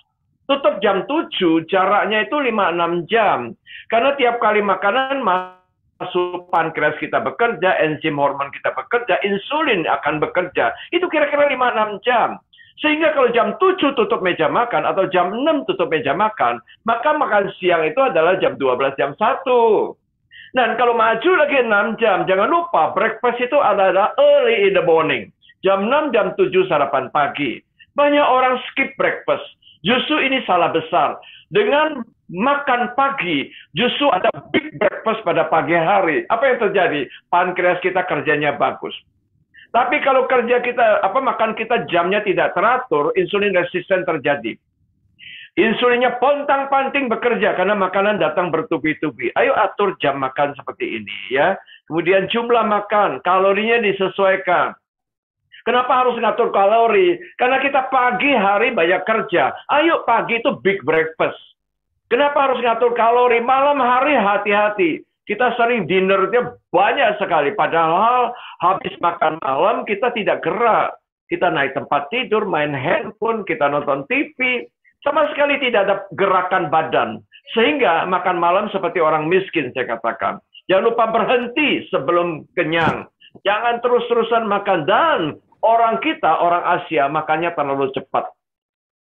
tutup jam 7, jaraknya itu 5-6 jam. Karena tiap kali makanan masuk pankreas kita bekerja, enzim hormon kita bekerja, insulin akan bekerja. Itu kira-kira 5-6 jam. Sehingga kalau jam 7 tutup meja makan atau jam 6 tutup meja makan, maka makan siang itu adalah jam 12, jam 1. Dan kalau maju lagi 6 jam, jangan lupa breakfast itu adalah early in the morning. Jam 6, jam 7 sarapan pagi. Banyak orang skip breakfast. Justru ini salah besar. Dengan makan pagi, justru ada big breakfast pada pagi hari. Apa yang terjadi? Pankreas kita kerjanya bagus. Tapi kalau kerja kita, apa makan kita jamnya tidak teratur, insulin resisten terjadi. Insulinnya pontang-panting bekerja karena makanan datang bertubi-tubi. Ayo atur jam makan seperti ini ya. Kemudian jumlah makan, kalorinya disesuaikan. Kenapa harus ngatur kalori? Karena kita pagi hari banyak kerja. Ayo pagi itu big breakfast. Kenapa harus ngatur kalori? Malam hari hati-hati. Kita sering dinernya banyak sekali. Padahal habis makan malam kita tidak gerak. Kita naik tempat tidur, main handphone, kita nonton TV. Sama sekali tidak ada gerakan badan. Sehingga makan malam seperti orang miskin saya katakan. Jangan lupa berhenti sebelum kenyang. Jangan terus-terusan makan dan Orang kita, orang Asia, makannya terlalu cepat.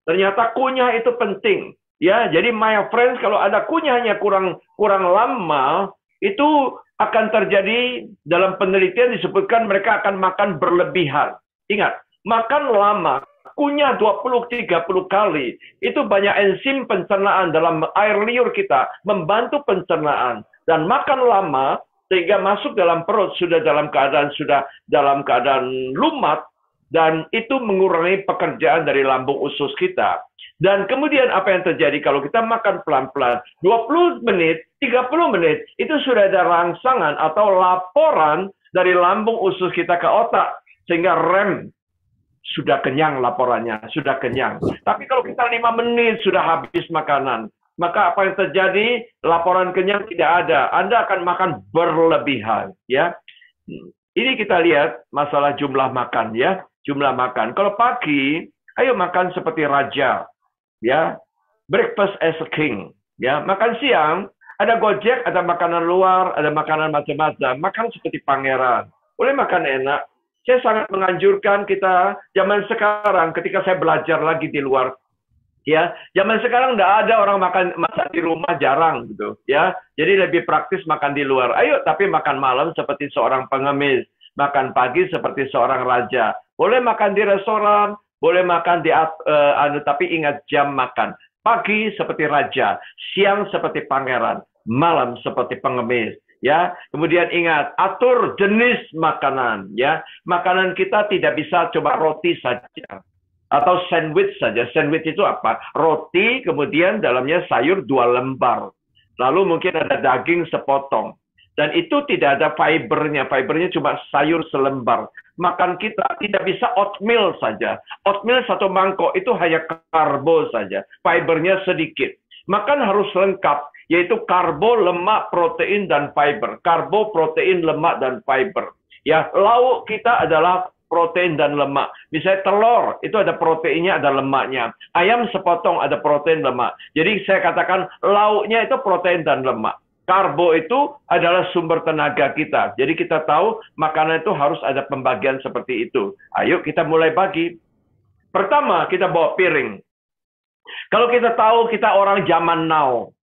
Ternyata kunyah itu penting. Ya, jadi my friends kalau ada kunyahnya kurang kurang lama, itu akan terjadi dalam penelitian disebutkan mereka akan makan berlebihan. Ingat, makan lama, kunyah 20-30 kali, itu banyak enzim pencernaan dalam air liur kita, membantu pencernaan. Dan makan lama, sehingga masuk dalam perut sudah dalam keadaan sudah dalam keadaan lumat dan itu mengurangi pekerjaan dari lambung usus kita. Dan kemudian apa yang terjadi kalau kita makan pelan-pelan? 20 menit, 30 menit, itu sudah ada rangsangan atau laporan dari lambung usus kita ke otak. Sehingga rem sudah kenyang laporannya, sudah kenyang. Tapi kalau kita lima menit sudah habis makanan, maka apa yang terjadi? Laporan kenyang tidak ada. Anda akan makan berlebihan, ya. Ini kita lihat masalah jumlah makan ya, jumlah makan. Kalau pagi, ayo makan seperti raja, ya. Breakfast as a king, ya. Makan siang, ada gojek, ada makanan luar, ada makanan macam-macam. Makan seperti pangeran. Boleh makan enak. Saya sangat menganjurkan kita zaman sekarang ketika saya belajar lagi di luar ya zaman sekarang tidak ada orang makan masak di rumah jarang gitu ya jadi lebih praktis makan di luar ayo tapi makan malam seperti seorang pengemis makan pagi seperti seorang raja boleh makan di restoran boleh makan di uh, tapi ingat jam makan pagi seperti raja siang seperti pangeran malam seperti pengemis ya. Kemudian ingat atur jenis makanan ya. Makanan kita tidak bisa coba roti saja. Atau sandwich saja. Sandwich itu apa? Roti, kemudian dalamnya sayur dua lembar. Lalu mungkin ada daging sepotong. Dan itu tidak ada fibernya. Fibernya cuma sayur selembar. Makan kita tidak bisa oatmeal saja. Oatmeal satu mangkok itu hanya karbo saja. Fibernya sedikit. Makan harus lengkap yaitu karbo, lemak, protein, dan fiber. Karbo, protein, lemak, dan fiber. Ya, lauk kita adalah protein dan lemak. Misalnya telur, itu ada proteinnya, ada lemaknya. Ayam sepotong ada protein lemak. Jadi saya katakan lauknya itu protein dan lemak. Karbo itu adalah sumber tenaga kita. Jadi kita tahu makanan itu harus ada pembagian seperti itu. Ayo kita mulai bagi. Pertama, kita bawa piring. Kalau kita tahu kita orang zaman now,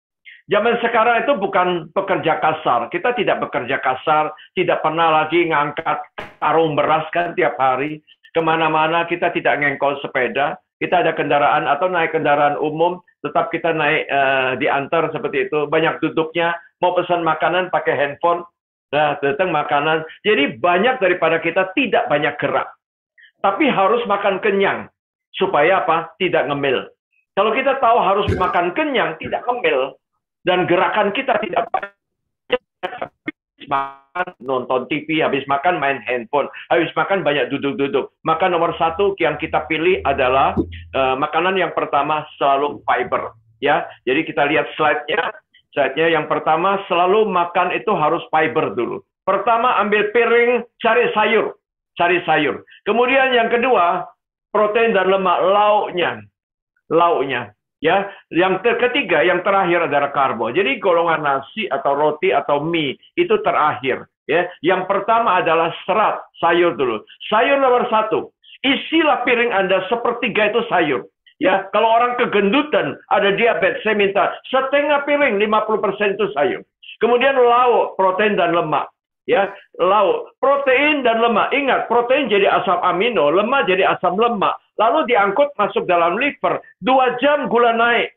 Zaman sekarang itu bukan pekerja kasar. Kita tidak bekerja kasar, tidak pernah lagi ngangkat karung beras kan tiap hari. Kemana-mana kita tidak ngengkol sepeda, kita ada kendaraan atau naik kendaraan umum, tetap kita naik uh, diantar seperti itu. Banyak duduknya, mau pesan makanan pakai handphone, nah datang makanan. Jadi banyak daripada kita tidak banyak gerak. Tapi harus makan kenyang. Supaya apa? Tidak ngemil. Kalau kita tahu harus makan kenyang, tidak ngemil. Dan gerakan kita tidak banyak makan nonton TV, habis makan main handphone, habis makan banyak duduk-duduk. Maka nomor satu yang kita pilih adalah uh, makanan yang pertama selalu fiber. Ya, jadi kita lihat slide-nya. Slide-nya yang pertama selalu makan itu harus fiber dulu. Pertama ambil piring, cari sayur, cari sayur. Kemudian yang kedua protein dan lemak lauknya, lauknya. Ya, yang ter ketiga, yang terakhir adalah karbo. Jadi golongan nasi atau roti atau mie itu terakhir. Ya, yang pertama adalah serat sayur dulu. Sayur nomor satu, isilah piring anda sepertiga itu sayur. Ya, kalau orang kegendutan ada diabetes, saya minta setengah piring 50% itu sayur. Kemudian lauk, protein dan lemak. Ya, lauk, protein dan lemak. Ingat, protein jadi asam amino, lemak jadi asam lemak lalu diangkut masuk dalam liver. Dua jam gula naik.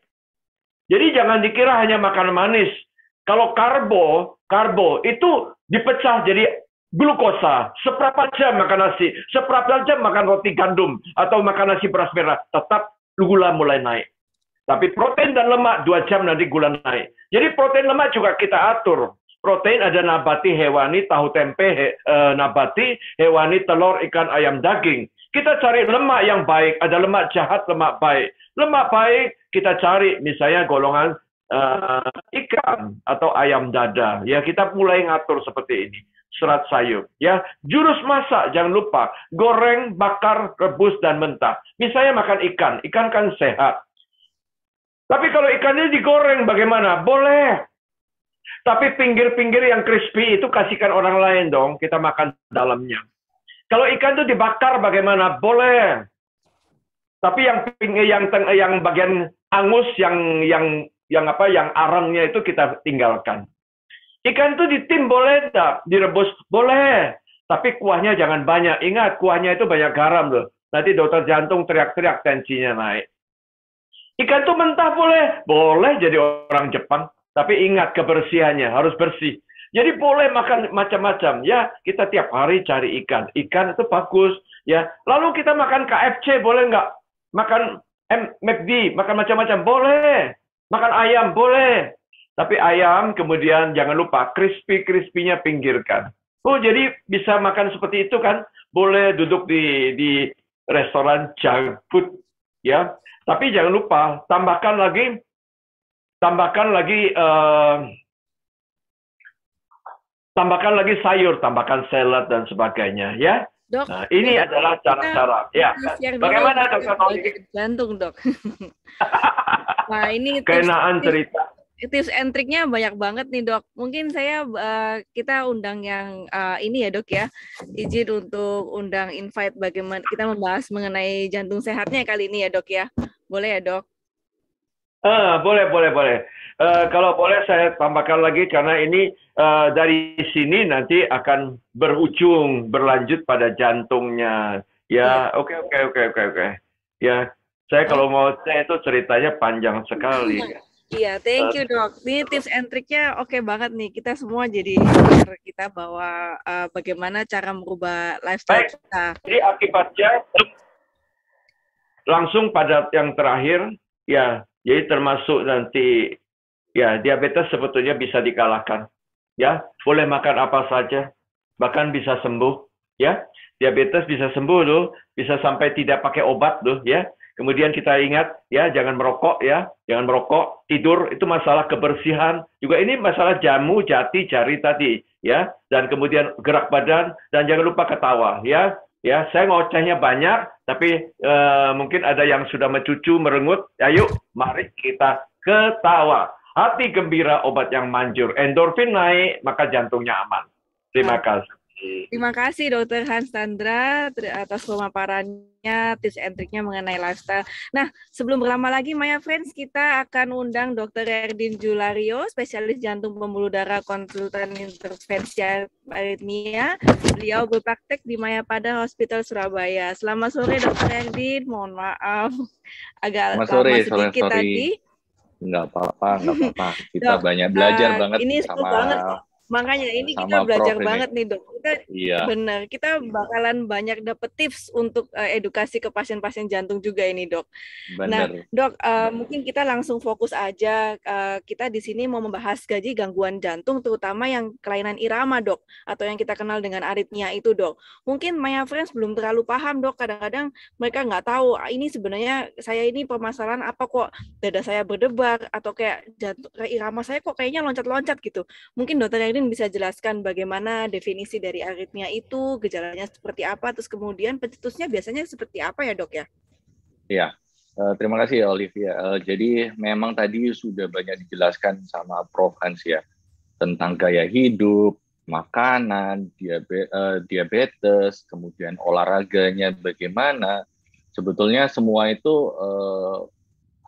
Jadi jangan dikira hanya makan manis. Kalau karbo, karbo itu dipecah jadi glukosa. Seberapa jam makan nasi, seberapa jam makan roti gandum atau makan nasi beras merah, tetap gula mulai naik. Tapi protein dan lemak dua jam nanti gula naik. Jadi protein lemak juga kita atur. Protein ada nabati, hewani, tahu tempe, he, e, nabati, hewani, telur, ikan, ayam, daging. Kita cari lemak yang baik, ada lemak jahat, lemak baik. Lemak baik kita cari misalnya golongan uh, ikan atau ayam dada. Ya, kita mulai ngatur seperti ini. Serat sayur, ya. Jurus masak jangan lupa, goreng, bakar, rebus dan mentah. Misalnya makan ikan, ikan kan sehat. Tapi kalau ikannya digoreng bagaimana? Boleh. Tapi pinggir-pinggir yang crispy itu kasihkan orang lain dong, kita makan dalamnya. Kalau ikan itu dibakar bagaimana? Boleh. Tapi yang eh, yang eh, yang bagian angus yang yang yang apa yang arangnya itu kita tinggalkan. Ikan itu ditim boleh tak? Direbus boleh. Tapi kuahnya jangan banyak. Ingat kuahnya itu banyak garam loh. Nanti dokter jantung teriak-teriak tensinya naik. Ikan itu mentah boleh? Boleh jadi orang Jepang. Tapi ingat kebersihannya harus bersih. Jadi boleh makan macam-macam ya. Kita tiap hari cari ikan. Ikan itu bagus ya. Lalu kita makan KFC boleh nggak? Makan M McD, makan macam-macam boleh. Makan ayam boleh. Tapi ayam kemudian jangan lupa crispy-crispinya pinggirkan. Oh jadi bisa makan seperti itu kan? Boleh duduk di di restoran junk food ya. Tapi jangan lupa tambahkan lagi tambahkan lagi uh, tambahkan lagi sayur, tambahkan salad dan sebagainya ya. Dok, nah, ini dok, adalah cara-cara. Ya. Bagaimana dokter Jantung, Dok. nah, ini kenaan cerita tips and triknya banyak banget nih dok. Mungkin saya uh, kita undang yang uh, ini ya dok ya, izin untuk undang invite bagaimana kita membahas mengenai jantung sehatnya kali ini ya dok ya. Boleh ya dok? Ah, boleh, boleh, boleh. Uh, kalau boleh saya tambahkan lagi karena ini uh, dari sini nanti akan berujung berlanjut pada jantungnya. Ya, iya. oke, oke, oke, oke, oke. Ya, saya kalau mau saya itu ceritanya panjang sekali. Iya, iya thank you dok. Ini tips and triknya oke okay banget nih. Kita semua jadi kita bawa uh, bagaimana cara merubah lifestyle Baik. kita. Jadi akibatnya langsung pada yang terakhir, ya jadi termasuk nanti ya diabetes sebetulnya bisa dikalahkan. Ya, boleh makan apa saja, bahkan bisa sembuh. Ya, diabetes bisa sembuh loh, bisa sampai tidak pakai obat loh. Ya, kemudian kita ingat ya jangan merokok ya, jangan merokok, tidur itu masalah kebersihan. Juga ini masalah jamu, jati, jari tadi ya, dan kemudian gerak badan dan jangan lupa ketawa ya. Ya, saya ngocehnya banyak, tapi e, mungkin ada yang sudah mencucu, merengut. Ayo, ya, mari kita ketawa. Hati gembira, obat yang manjur. Endorfin naik, maka jantungnya aman. Terima kasih. Terima kasih Dokter Hans Tandra atas pemaparannya, tips and triknya mengenai lifestyle. Nah, sebelum berlama lagi Maya Friends, kita akan undang Dokter Erdin Julario, spesialis jantung pembuluh darah konsultan intervensi aritmia. Beliau berpraktek di Maya Pada Hospital Surabaya. Selamat sore Dokter Erdin, mohon maaf agak lama sore, lama sedikit sorry, tadi. Enggak apa-apa, tidak apa-apa. Kita Dok, banyak belajar uh, banget ini sama banget. Makanya ini sama kita belajar ini. banget nih dok. Kita iya. benar kita bakalan banyak dapet tips untuk uh, edukasi ke pasien-pasien jantung juga ini dok. Nah, bener. Nah dok uh, mungkin kita langsung fokus aja uh, kita di sini mau membahas gaji gangguan jantung terutama yang kelainan irama dok atau yang kita kenal dengan aritmia itu dok. Mungkin Maya Friends belum terlalu paham dok. Kadang-kadang mereka nggak tahu ah, ini sebenarnya saya ini permasalahan apa kok dada saya berdebar atau kayak jantung irama saya kok kayaknya loncat-loncat gitu. Mungkin dokter yang ini mungkin bisa jelaskan bagaimana definisi dari aritmia itu, gejalanya seperti apa, terus kemudian pencetusnya biasanya seperti apa ya dok ya? Iya, eh, terima kasih ya Olivia. Eh, jadi memang tadi sudah banyak dijelaskan sama Prof Hans ya tentang gaya hidup, makanan, eh, diabetes kemudian olahraganya bagaimana. Sebetulnya semua itu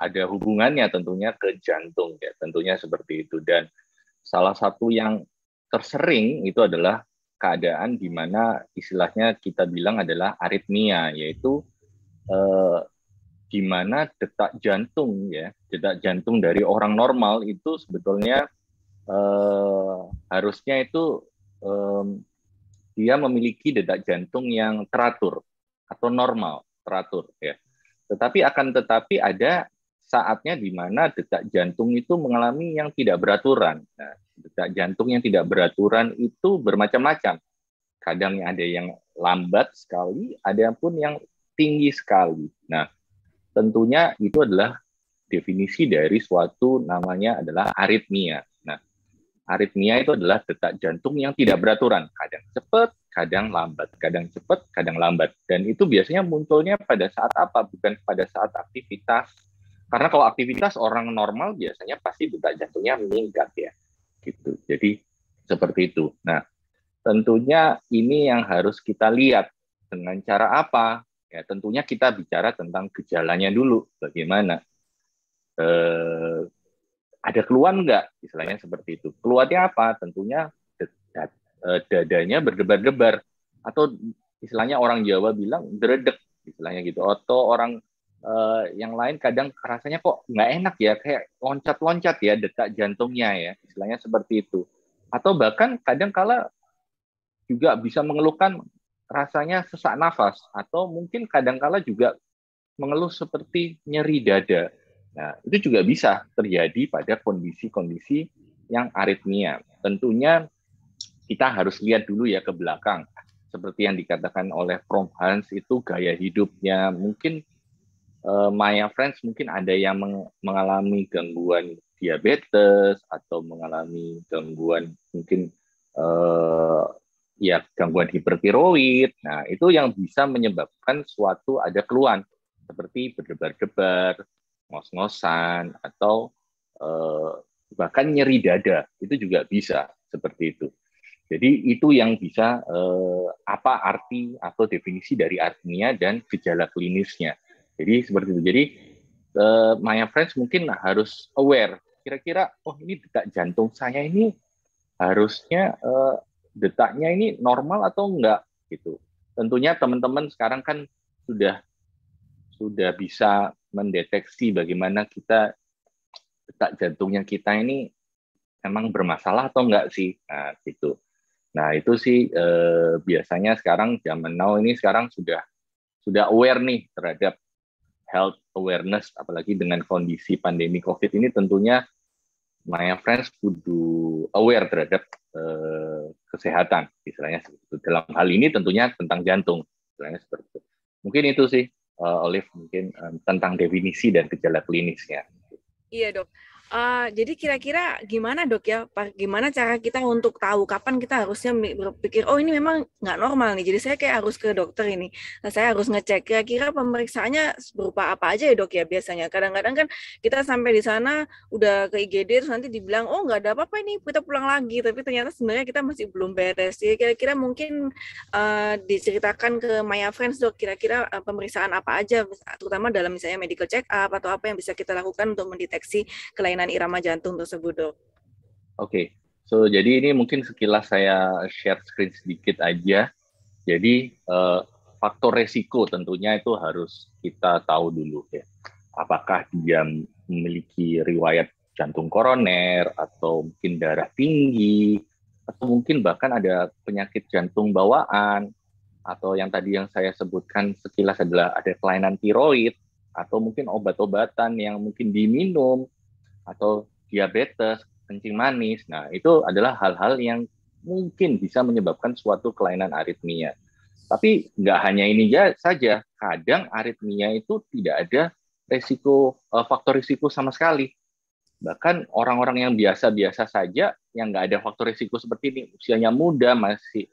ada hubungannya tentunya ke jantung ya, tentunya seperti itu dan salah satu yang tersering itu adalah keadaan di mana istilahnya kita bilang adalah aritmia, yaitu eh, di mana detak jantung ya, detak jantung dari orang normal itu sebetulnya eh, harusnya itu eh, dia memiliki detak jantung yang teratur atau normal, teratur ya. Tetapi akan tetapi ada saatnya di mana detak jantung itu mengalami yang tidak beraturan. Nah, detak jantung yang tidak beraturan itu bermacam-macam. Kadang ada yang lambat sekali, ada pun yang tinggi sekali. Nah, tentunya itu adalah definisi dari suatu namanya adalah aritmia. Nah, aritmia itu adalah detak jantung yang tidak beraturan, kadang cepat, kadang lambat, kadang cepat, kadang lambat. Dan itu biasanya munculnya pada saat apa? Bukan pada saat aktivitas karena kalau aktivitas orang normal biasanya pasti detak jantungnya meningkat ya. Gitu. Jadi seperti itu. Nah, tentunya ini yang harus kita lihat dengan cara apa? Ya, tentunya kita bicara tentang gejalanya dulu, bagaimana. Eh, ada keluhan nggak? Istilahnya seperti itu. Keluarnya apa? Tentunya eh, dadanya berdebar-debar atau istilahnya orang Jawa bilang deredek istilahnya gitu atau orang uh, yang lain kadang rasanya kok nggak enak ya kayak loncat-loncat ya detak jantungnya ya istilahnya seperti itu atau bahkan kadang kala juga bisa mengeluhkan rasanya sesak nafas atau mungkin kadang kala juga mengeluh seperti nyeri dada nah itu juga bisa terjadi pada kondisi-kondisi yang aritmia tentunya kita harus lihat dulu ya ke belakang seperti yang dikatakan oleh Prof Hans itu gaya hidupnya mungkin uh, eh, Maya Friends mungkin ada yang meng mengalami gangguan diabetes atau mengalami gangguan mungkin uh, ya gangguan hipertiroid. Nah, itu yang bisa menyebabkan suatu ada keluhan seperti berdebar-debar, ngos-ngosan atau uh, bahkan nyeri dada. Itu juga bisa seperti itu. Jadi itu yang bisa eh, apa arti atau definisi dari artinya dan gejala klinisnya. Jadi seperti itu. Jadi uh, eh, Maya Friends mungkin harus aware. Kira-kira, oh ini detak jantung saya ini harusnya uh, detaknya ini normal atau enggak gitu. Tentunya teman-teman sekarang kan sudah sudah bisa mendeteksi bagaimana kita detak jantungnya kita ini emang bermasalah atau enggak sih nah, gitu nah itu sih eh, biasanya sekarang zaman now ini sekarang sudah sudah aware nih terhadap health awareness apalagi dengan kondisi pandemi COVID ini tentunya my Friends kudu aware terhadap uh, kesehatan istilahnya Dalam hal ini tentunya tentang jantung istilahnya seperti itu. Mungkin itu sih uh, Olive mungkin um, tentang definisi dan gejala klinisnya. Iya dok. Uh, jadi kira-kira gimana dok ya, gimana cara kita untuk tahu kapan kita harusnya berpikir, oh ini memang nggak normal nih, jadi saya kayak harus ke dokter ini, nah, saya harus ngecek kira-kira pemeriksaannya berupa apa aja ya dok ya biasanya. Kadang-kadang kan kita sampai di sana udah ke IGD terus nanti dibilang, oh nggak ada apa-apa ini, kita pulang lagi, tapi ternyata sebenarnya kita masih belum beres. Jadi kira-kira mungkin uh, diceritakan ke Maya Friends dok, kira-kira uh, pemeriksaan apa aja, terutama dalam misalnya medical check up atau apa yang bisa kita lakukan untuk mendeteksi kelainan dengan irama jantung tersebut, dok. Oke, okay. so jadi ini mungkin sekilas saya share screen sedikit aja. Jadi uh, faktor resiko tentunya itu harus kita tahu dulu ya. Apakah dia memiliki riwayat jantung koroner atau mungkin darah tinggi atau mungkin bahkan ada penyakit jantung bawaan atau yang tadi yang saya sebutkan sekilas adalah ada kelainan tiroid atau mungkin obat-obatan yang mungkin diminum atau diabetes, kencing manis. Nah, itu adalah hal-hal yang mungkin bisa menyebabkan suatu kelainan aritmia. Tapi nggak hanya ini saja, kadang aritmia itu tidak ada resiko e, faktor risiko sama sekali. Bahkan orang-orang yang biasa-biasa saja yang nggak ada faktor risiko seperti ini, usianya muda masih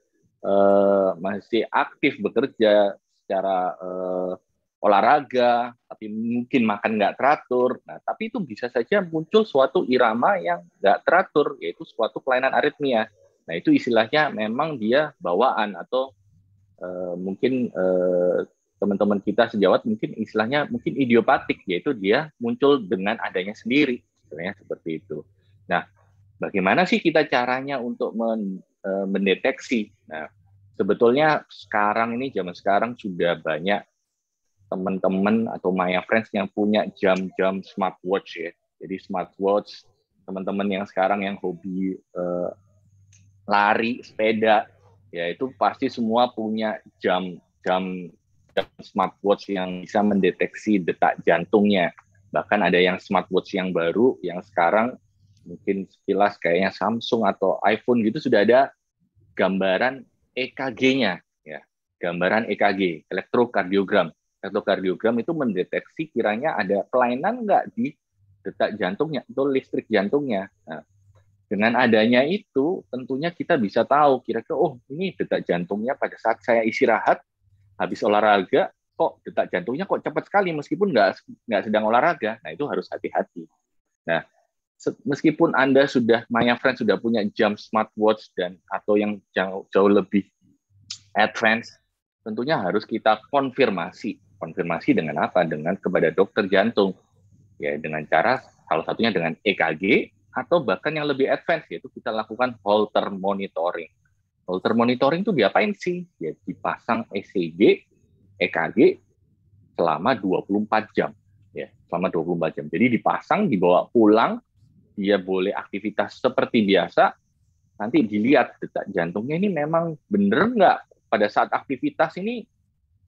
uh, masih aktif bekerja secara uh, olahraga, tapi mungkin makan nggak teratur. Nah, tapi itu bisa saja muncul suatu irama yang nggak teratur, yaitu suatu kelainan aritmia. Nah, itu istilahnya memang dia bawaan atau eh, mungkin eh, teman-teman kita sejawat mungkin istilahnya mungkin idiopatik, yaitu dia muncul dengan adanya sendiri, Sebenarnya seperti itu. Nah, bagaimana sih kita caranya untuk men, e, mendeteksi? Nah, sebetulnya sekarang ini zaman sekarang sudah banyak teman-teman atau Maya Friends yang punya jam-jam smartwatch ya. Jadi smartwatch teman-teman yang sekarang yang hobi uh, lari, sepeda, ya itu pasti semua punya jam-jam smartwatch yang bisa mendeteksi detak jantungnya. Bahkan ada yang smartwatch yang baru yang sekarang mungkin sekilas kayaknya Samsung atau iPhone gitu sudah ada gambaran EKG-nya ya, gambaran EKG, elektrokardiogram elektrokardiogram itu mendeteksi kiranya ada kelainan nggak di detak jantungnya atau listrik jantungnya. Nah, dengan adanya itu tentunya kita bisa tahu kira-kira oh ini detak jantungnya pada saat saya istirahat habis olahraga kok detak jantungnya kok cepat sekali meskipun nggak nggak sedang olahraga. Nah itu harus hati-hati. Nah meskipun anda sudah Maya Friends sudah punya jam smartwatch dan atau yang jauh, jauh lebih advance tentunya harus kita konfirmasi konfirmasi dengan apa? Dengan kepada dokter jantung. Ya, dengan cara salah satunya dengan EKG atau bahkan yang lebih advance yaitu kita lakukan Holter monitoring. Holter monitoring itu diapain sih? Ya dipasang ECG, EKG selama 24 jam. Ya, selama 24 jam. Jadi dipasang, dibawa pulang, dia boleh aktivitas seperti biasa, nanti dilihat detak jantungnya ini memang bener nggak pada saat aktivitas ini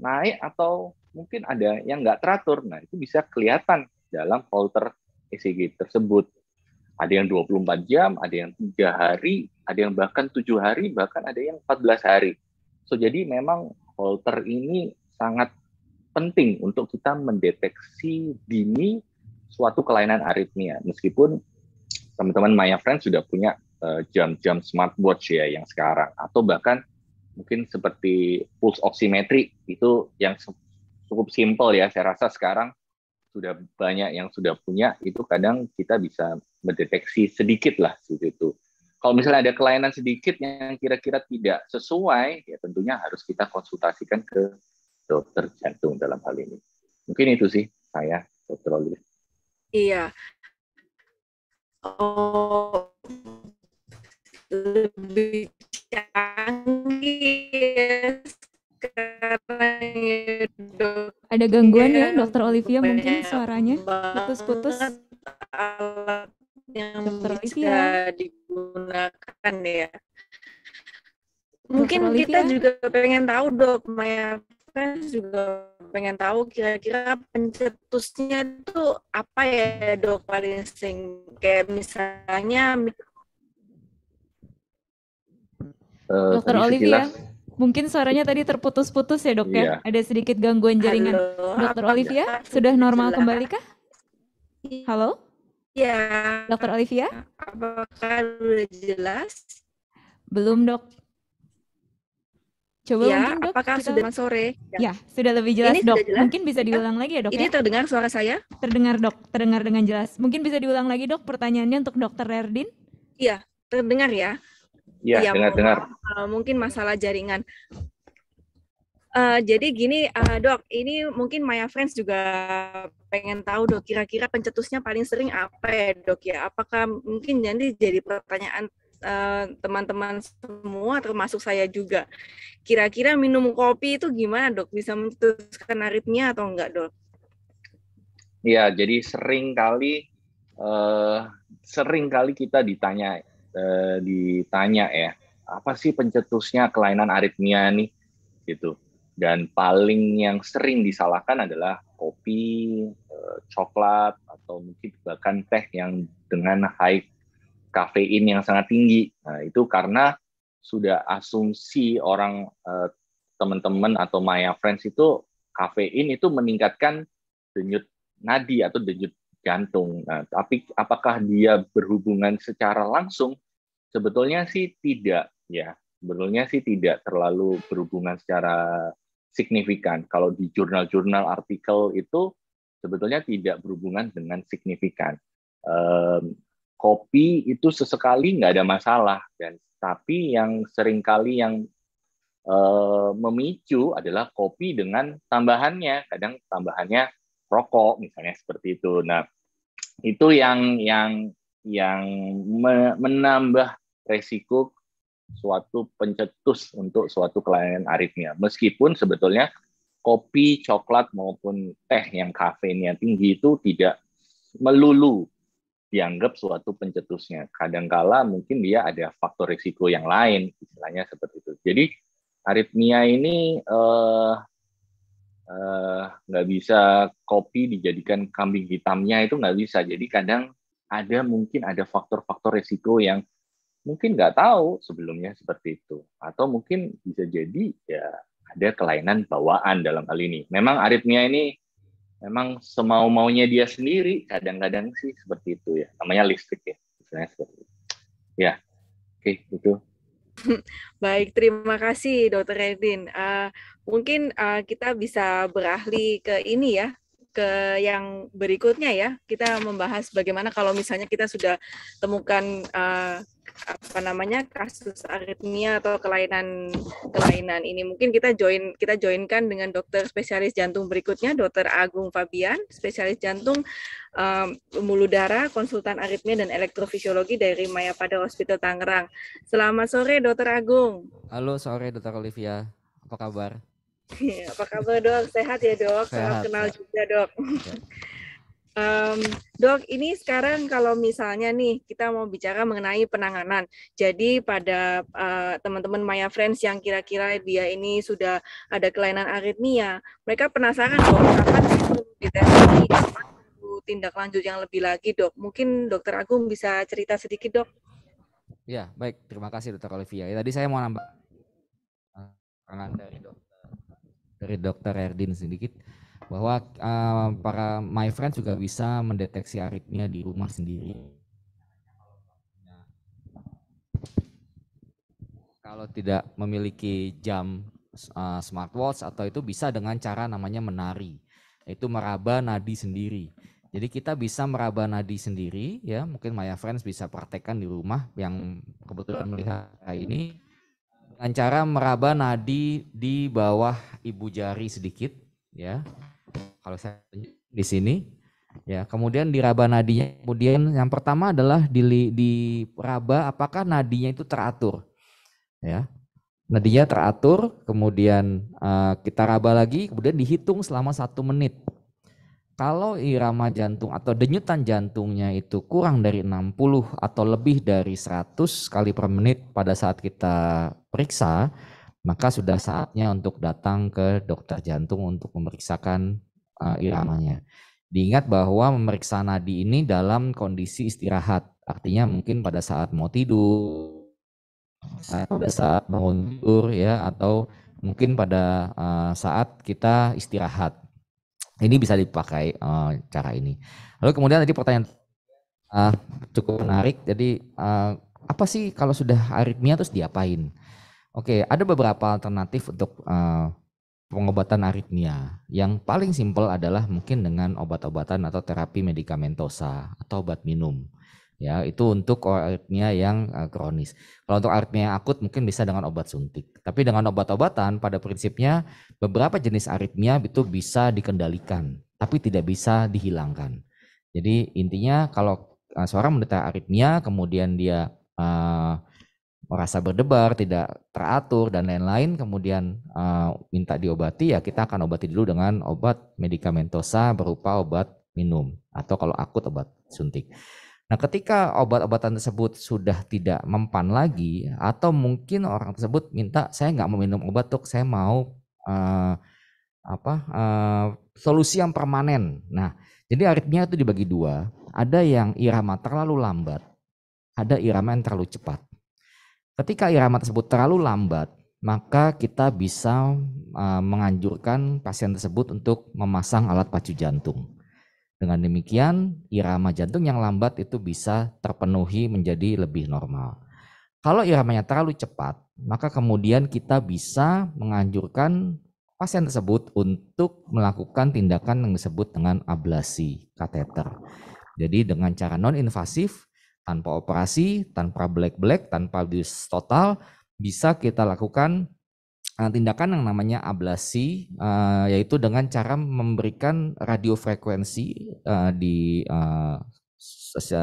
naik atau mungkin ada yang nggak teratur. Nah, itu bisa kelihatan dalam folder ECG tersebut. Ada yang 24 jam, ada yang tiga hari, ada yang bahkan tujuh hari, bahkan ada yang 14 hari. So, jadi memang holter ini sangat penting untuk kita mendeteksi dini suatu kelainan aritmia. Meskipun teman-teman Maya Friends sudah punya eh, jam-jam uh, smartwatch ya yang sekarang, atau bahkan mungkin seperti pulse oximetry itu yang cukup simpel ya saya rasa sekarang sudah banyak yang sudah punya itu kadang kita bisa mendeteksi sedikit lah seperti itu. Kalau misalnya ada kelainan sedikit yang kira-kira tidak sesuai, ya tentunya harus kita konsultasikan ke dokter jantung dalam hal ini. Mungkin itu sih saya, Dokter Olive. Iya. Oh, lebih canggih sekarang ada gangguan ya dokter iya, Olivia mungkin suaranya putus-putus alat yang dokter Olivia. bisa digunakan ya mungkin Olivia. kita juga pengen tahu dok Maya kan juga pengen tahu kira-kira pencetusnya itu apa ya dok paling sering kayak misalnya uh, dokter Olivia Mungkin suaranya tadi terputus-putus ya dok yeah. ya? Iya. Ada sedikit gangguan jaringan. Dokter Olivia, sudah normal kembali kah? Halo? Ya. Dokter Olivia? Apakah sudah jelas? Belum dok. Coba ya, mungkin dok. Apakah kita... sudah sore? Ya. ya, sudah lebih jelas ini dok. jelas. Mungkin bisa iya. diulang ya. lagi ya dok. Ini ya? terdengar suara saya? Terdengar dok, terdengar dengan jelas. Mungkin bisa diulang lagi dok pertanyaannya untuk dokter Rerdin? Iya, terdengar ya. Iya, ya, dengar-dengar. Uh, eh, mungkin masalah jaringan. Uh, jadi gini, uh, dok, ini mungkin Maya Friends juga pengen tahu dok, kira-kira pencetusnya paling sering apa ya dok ya? Apakah mungkin jadi jadi pertanyaan teman-teman uh, semua termasuk saya juga. Kira-kira minum kopi itu gimana dok? Bisa mencetuskan aritmia atau enggak dok? Iya, jadi sering kali, uh, sering kali kita ditanya Eh, ditanya ya apa sih pencetusnya kelainan aritmia nih gitu dan paling yang sering disalahkan adalah kopi, eh, coklat atau mungkin bahkan teh yang dengan high kafein yang sangat tinggi. Nah, itu karena sudah asumsi orang eh, teman-teman atau Maya Friends itu kafein itu meningkatkan denyut nadi atau denyut jantung. Nah, tapi apakah dia berhubungan secara langsung? Sebetulnya sih tidak, ya. Sebetulnya sih tidak terlalu berhubungan secara signifikan. Kalau di jurnal-jurnal artikel itu sebetulnya tidak berhubungan dengan signifikan. Um, kopi itu sesekali nggak ada masalah, dan tapi yang seringkali yang uh, memicu adalah kopi dengan tambahannya. Kadang tambahannya rokok misalnya seperti itu. Nah, itu yang yang yang menambah resiko suatu pencetus untuk suatu kelainan aritmia. Meskipun sebetulnya kopi, coklat maupun teh yang kafeinnya tinggi itu tidak melulu dianggap suatu pencetusnya. Kadangkala mungkin dia ada faktor risiko yang lain, istilahnya seperti itu. Jadi aritmia ini eh, Eh, nggak uh, bisa kopi dijadikan kambing hitamnya itu nggak bisa. Jadi kadang ada mungkin ada faktor-faktor resiko yang mungkin nggak tahu sebelumnya seperti itu. Atau mungkin bisa jadi ya ada kelainan bawaan dalam hal ini. Memang aritmia ini memang semau-maunya dia sendiri, kadang-kadang sih seperti itu ya. Namanya listrik ya, misalnya seperti itu. Ya, oke itu Baik, terima kasih Dr. Edin. Uh, eh, mungkin uh, kita bisa berahli ke ini ya ke yang berikutnya ya. Kita membahas bagaimana kalau misalnya kita sudah temukan uh, apa namanya kasus aritmia atau kelainan kelainan ini mungkin kita join kita joinkan dengan dokter spesialis jantung berikutnya dokter Agung Fabian spesialis jantung um, eh, mulu darah konsultan aritmia dan elektrofisiologi dari Maya pada Hospital Tangerang. Selamat sore dokter Agung. Halo sore dokter Olivia. Apa kabar? Iya, apa kabar dok? Sehat ya dok? Sehat, kenal juga dok. Ya. Um, dok, ini sekarang kalau misalnya nih kita mau bicara mengenai penanganan. Jadi pada teman eh, teman-teman Maya Friends yang kira-kira dia ini sudah ada kelainan aritmia, mereka penasaran dok kapan ditesani, kapan tindak lanjut yang lebih lagi dok. Mungkin dokter Agung bisa cerita sedikit dok. Ya baik, terima kasih dokter Olivia. Ya, tadi saya mau nambah uh, dari dok dari Dokter Erdin sedikit bahwa uh, para my friends juga bisa mendeteksi aritmia di rumah sendiri. kalau tidak memiliki jam uh, smartwatch atau itu bisa dengan cara namanya menari, itu meraba nadi sendiri. Jadi kita bisa meraba nadi sendiri, ya mungkin My Friends bisa praktekkan di rumah yang kebetulan melihat ini dengan cara meraba nadi di bawah ibu jari sedikit ya. Kalau saya di sini ya, kemudian diraba nadinya. Kemudian yang pertama adalah di diraba apakah nadinya itu teratur. Ya. Nadinya teratur, kemudian uh, kita raba lagi, kemudian dihitung selama satu menit kalau irama jantung atau denyutan jantungnya itu kurang dari 60 atau lebih dari 100 kali per menit pada saat kita periksa, maka sudah saatnya untuk datang ke dokter jantung untuk memeriksakan uh, iramanya. Diingat bahwa memeriksa nadi ini dalam kondisi istirahat, artinya mungkin pada saat mau tidur, pada saat mau tidur ya, atau mungkin pada uh, saat kita istirahat. Nah, ini bisa dipakai uh, cara ini. Lalu kemudian tadi pertanyaan uh, cukup menarik. Jadi uh, apa sih kalau sudah aritmia terus diapain? Oke, okay, ada beberapa alternatif untuk uh, pengobatan aritmia. Yang paling simpel adalah mungkin dengan obat-obatan atau terapi medikamentosa atau obat minum ya itu untuk aritmia yang eh, kronis. Kalau untuk aritmia yang akut mungkin bisa dengan obat suntik. Tapi dengan obat-obatan pada prinsipnya beberapa jenis aritmia itu bisa dikendalikan, tapi tidak bisa dihilangkan. Jadi intinya kalau uh, seorang menderita aritmia kemudian dia uh, merasa berdebar, tidak teratur dan lain-lain, kemudian uh, minta diobati ya kita akan obati dulu dengan obat medikamentosa berupa obat minum atau kalau akut obat suntik. Nah, ketika obat-obatan tersebut sudah tidak mempan lagi, atau mungkin orang tersebut minta, saya nggak mau minum obat tuh, saya mau uh, apa uh, solusi yang permanen. Nah, jadi aritmia itu dibagi dua, ada yang irama terlalu lambat, ada irama yang terlalu cepat. Ketika irama tersebut terlalu lambat, maka kita bisa uh, menganjurkan pasien tersebut untuk memasang alat pacu jantung. Dengan demikian, irama jantung yang lambat itu bisa terpenuhi menjadi lebih normal. Kalau iramanya terlalu cepat, maka kemudian kita bisa menganjurkan pasien tersebut untuk melakukan tindakan yang disebut dengan ablasi kateter. Jadi dengan cara non-invasif, tanpa operasi, tanpa black-black, tanpa bius total, bisa kita lakukan Eh, tindakan yang namanya ablasi eh, yaitu dengan cara memberikan radio frekuensi eh, di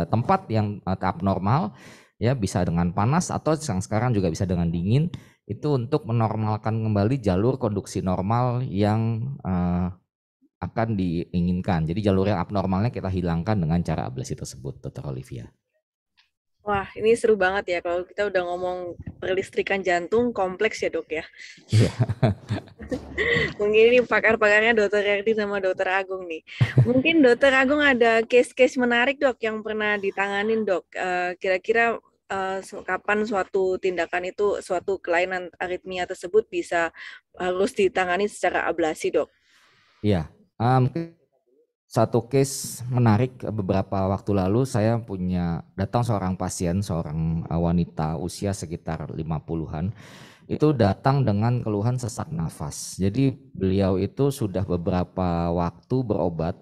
tempat yang abnormal ya bisa dengan panas atau sekarang juga bisa dengan dingin itu untuk menormalkan kembali jalur konduksi normal yang akan diinginkan. Jadi jalur yang abnormalnya kita hilangkan dengan cara ablasi tersebut, Toto Olivia. Wah, ini seru banget ya kalau kita udah ngomong perlistrikan jantung kompleks ya dok ya. Iya. Mungkin ini pakar-pakarnya dokter Erdi sama dokter Agung nih. Mungkin dokter Agung ada case-case menarik dok yang pernah ditanganin dok. Eh, kira-kira uh, uh, kapan suatu tindakan itu, suatu kelainan aritmia tersebut bisa harus ditangani secara ablasi dok? Iya, um, satu case menarik eh, beberapa waktu lalu saya punya datang seorang pasien seorang eh, wanita usia sekitar 50-an itu datang dengan keluhan sesak nafas. Jadi beliau itu sudah beberapa waktu berobat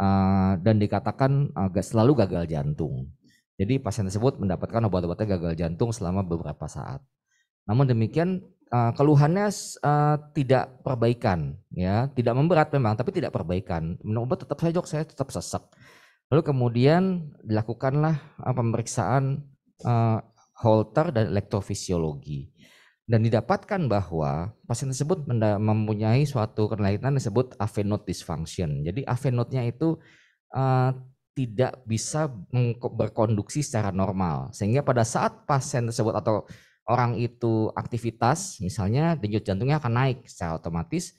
eh, dan dikatakan agak selalu gagal jantung. Jadi pasien tersebut mendapatkan obat-obatnya gagal jantung selama beberapa saat. Namun demikian uh, keluhannya uh, tidak perbaikan ya tidak memberat memang tapi tidak perbaikan minum obat tetap saja saya tetap sesak lalu kemudian dilakukanlah uh, pemeriksaan uh, Holter dan elektrofisiologi dan didapatkan bahwa pasien tersebut mempunyai suatu kelainan disebut avenot dysfunction jadi avenotnya itu uh, tidak bisa berkonduksi secara normal sehingga pada saat pasien tersebut atau orang itu aktivitas, misalnya denyut jantungnya akan naik secara otomatis.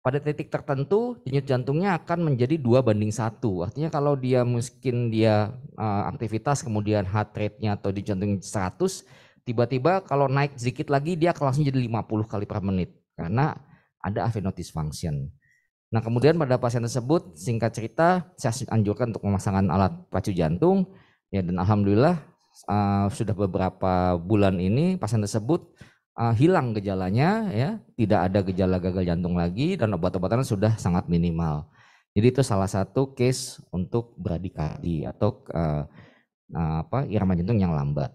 Pada titik tertentu denyut jantungnya akan menjadi dua banding satu. Artinya kalau dia mungkin dia eh, aktivitas kemudian heart rate-nya atau di jantung 100, tiba-tiba kalau naik sedikit lagi dia akan langsung jadi 50 kali per menit karena ada aphenotis function. Nah kemudian pada pasien tersebut singkat cerita saya anjurkan untuk memasangkan alat pacu jantung ya dan alhamdulillah uh, sudah beberapa bulan ini pasien tersebut uh, hilang gejalanya ya, tidak ada gejala gagal jantung lagi dan obat-obatan sudah sangat minimal. Jadi itu salah satu case untuk bradikardi atau uh, apa irama jantung yang lambat.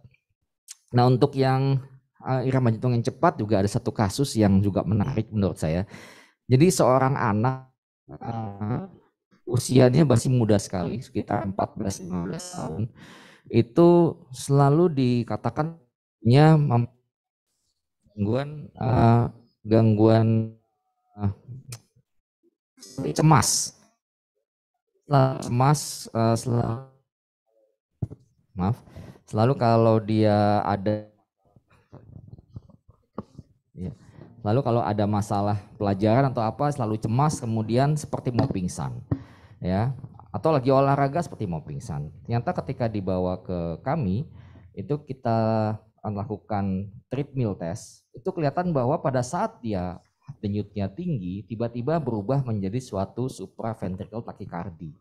Nah, untuk yang uh, irama jantung yang cepat juga ada satu kasus yang juga menarik menurut saya. Jadi seorang anak uh, usianya masih muda sekali, sekitar 14-15 tahun itu selalu dikatakannya gangguan uh, gangguan uh, cemas cemas uh, selalu maaf selalu kalau dia ada ya, lalu kalau ada masalah pelajaran atau apa selalu cemas kemudian seperti mau pingsan ya atau lagi olahraga seperti mau pingsan. Ternyata ketika dibawa ke kami itu kita eh, lakukan treadmill test, itu kelihatan bahwa pada saat dia denyutnya tinggi, tiba-tiba berubah menjadi suatu supraventricular tachycardia.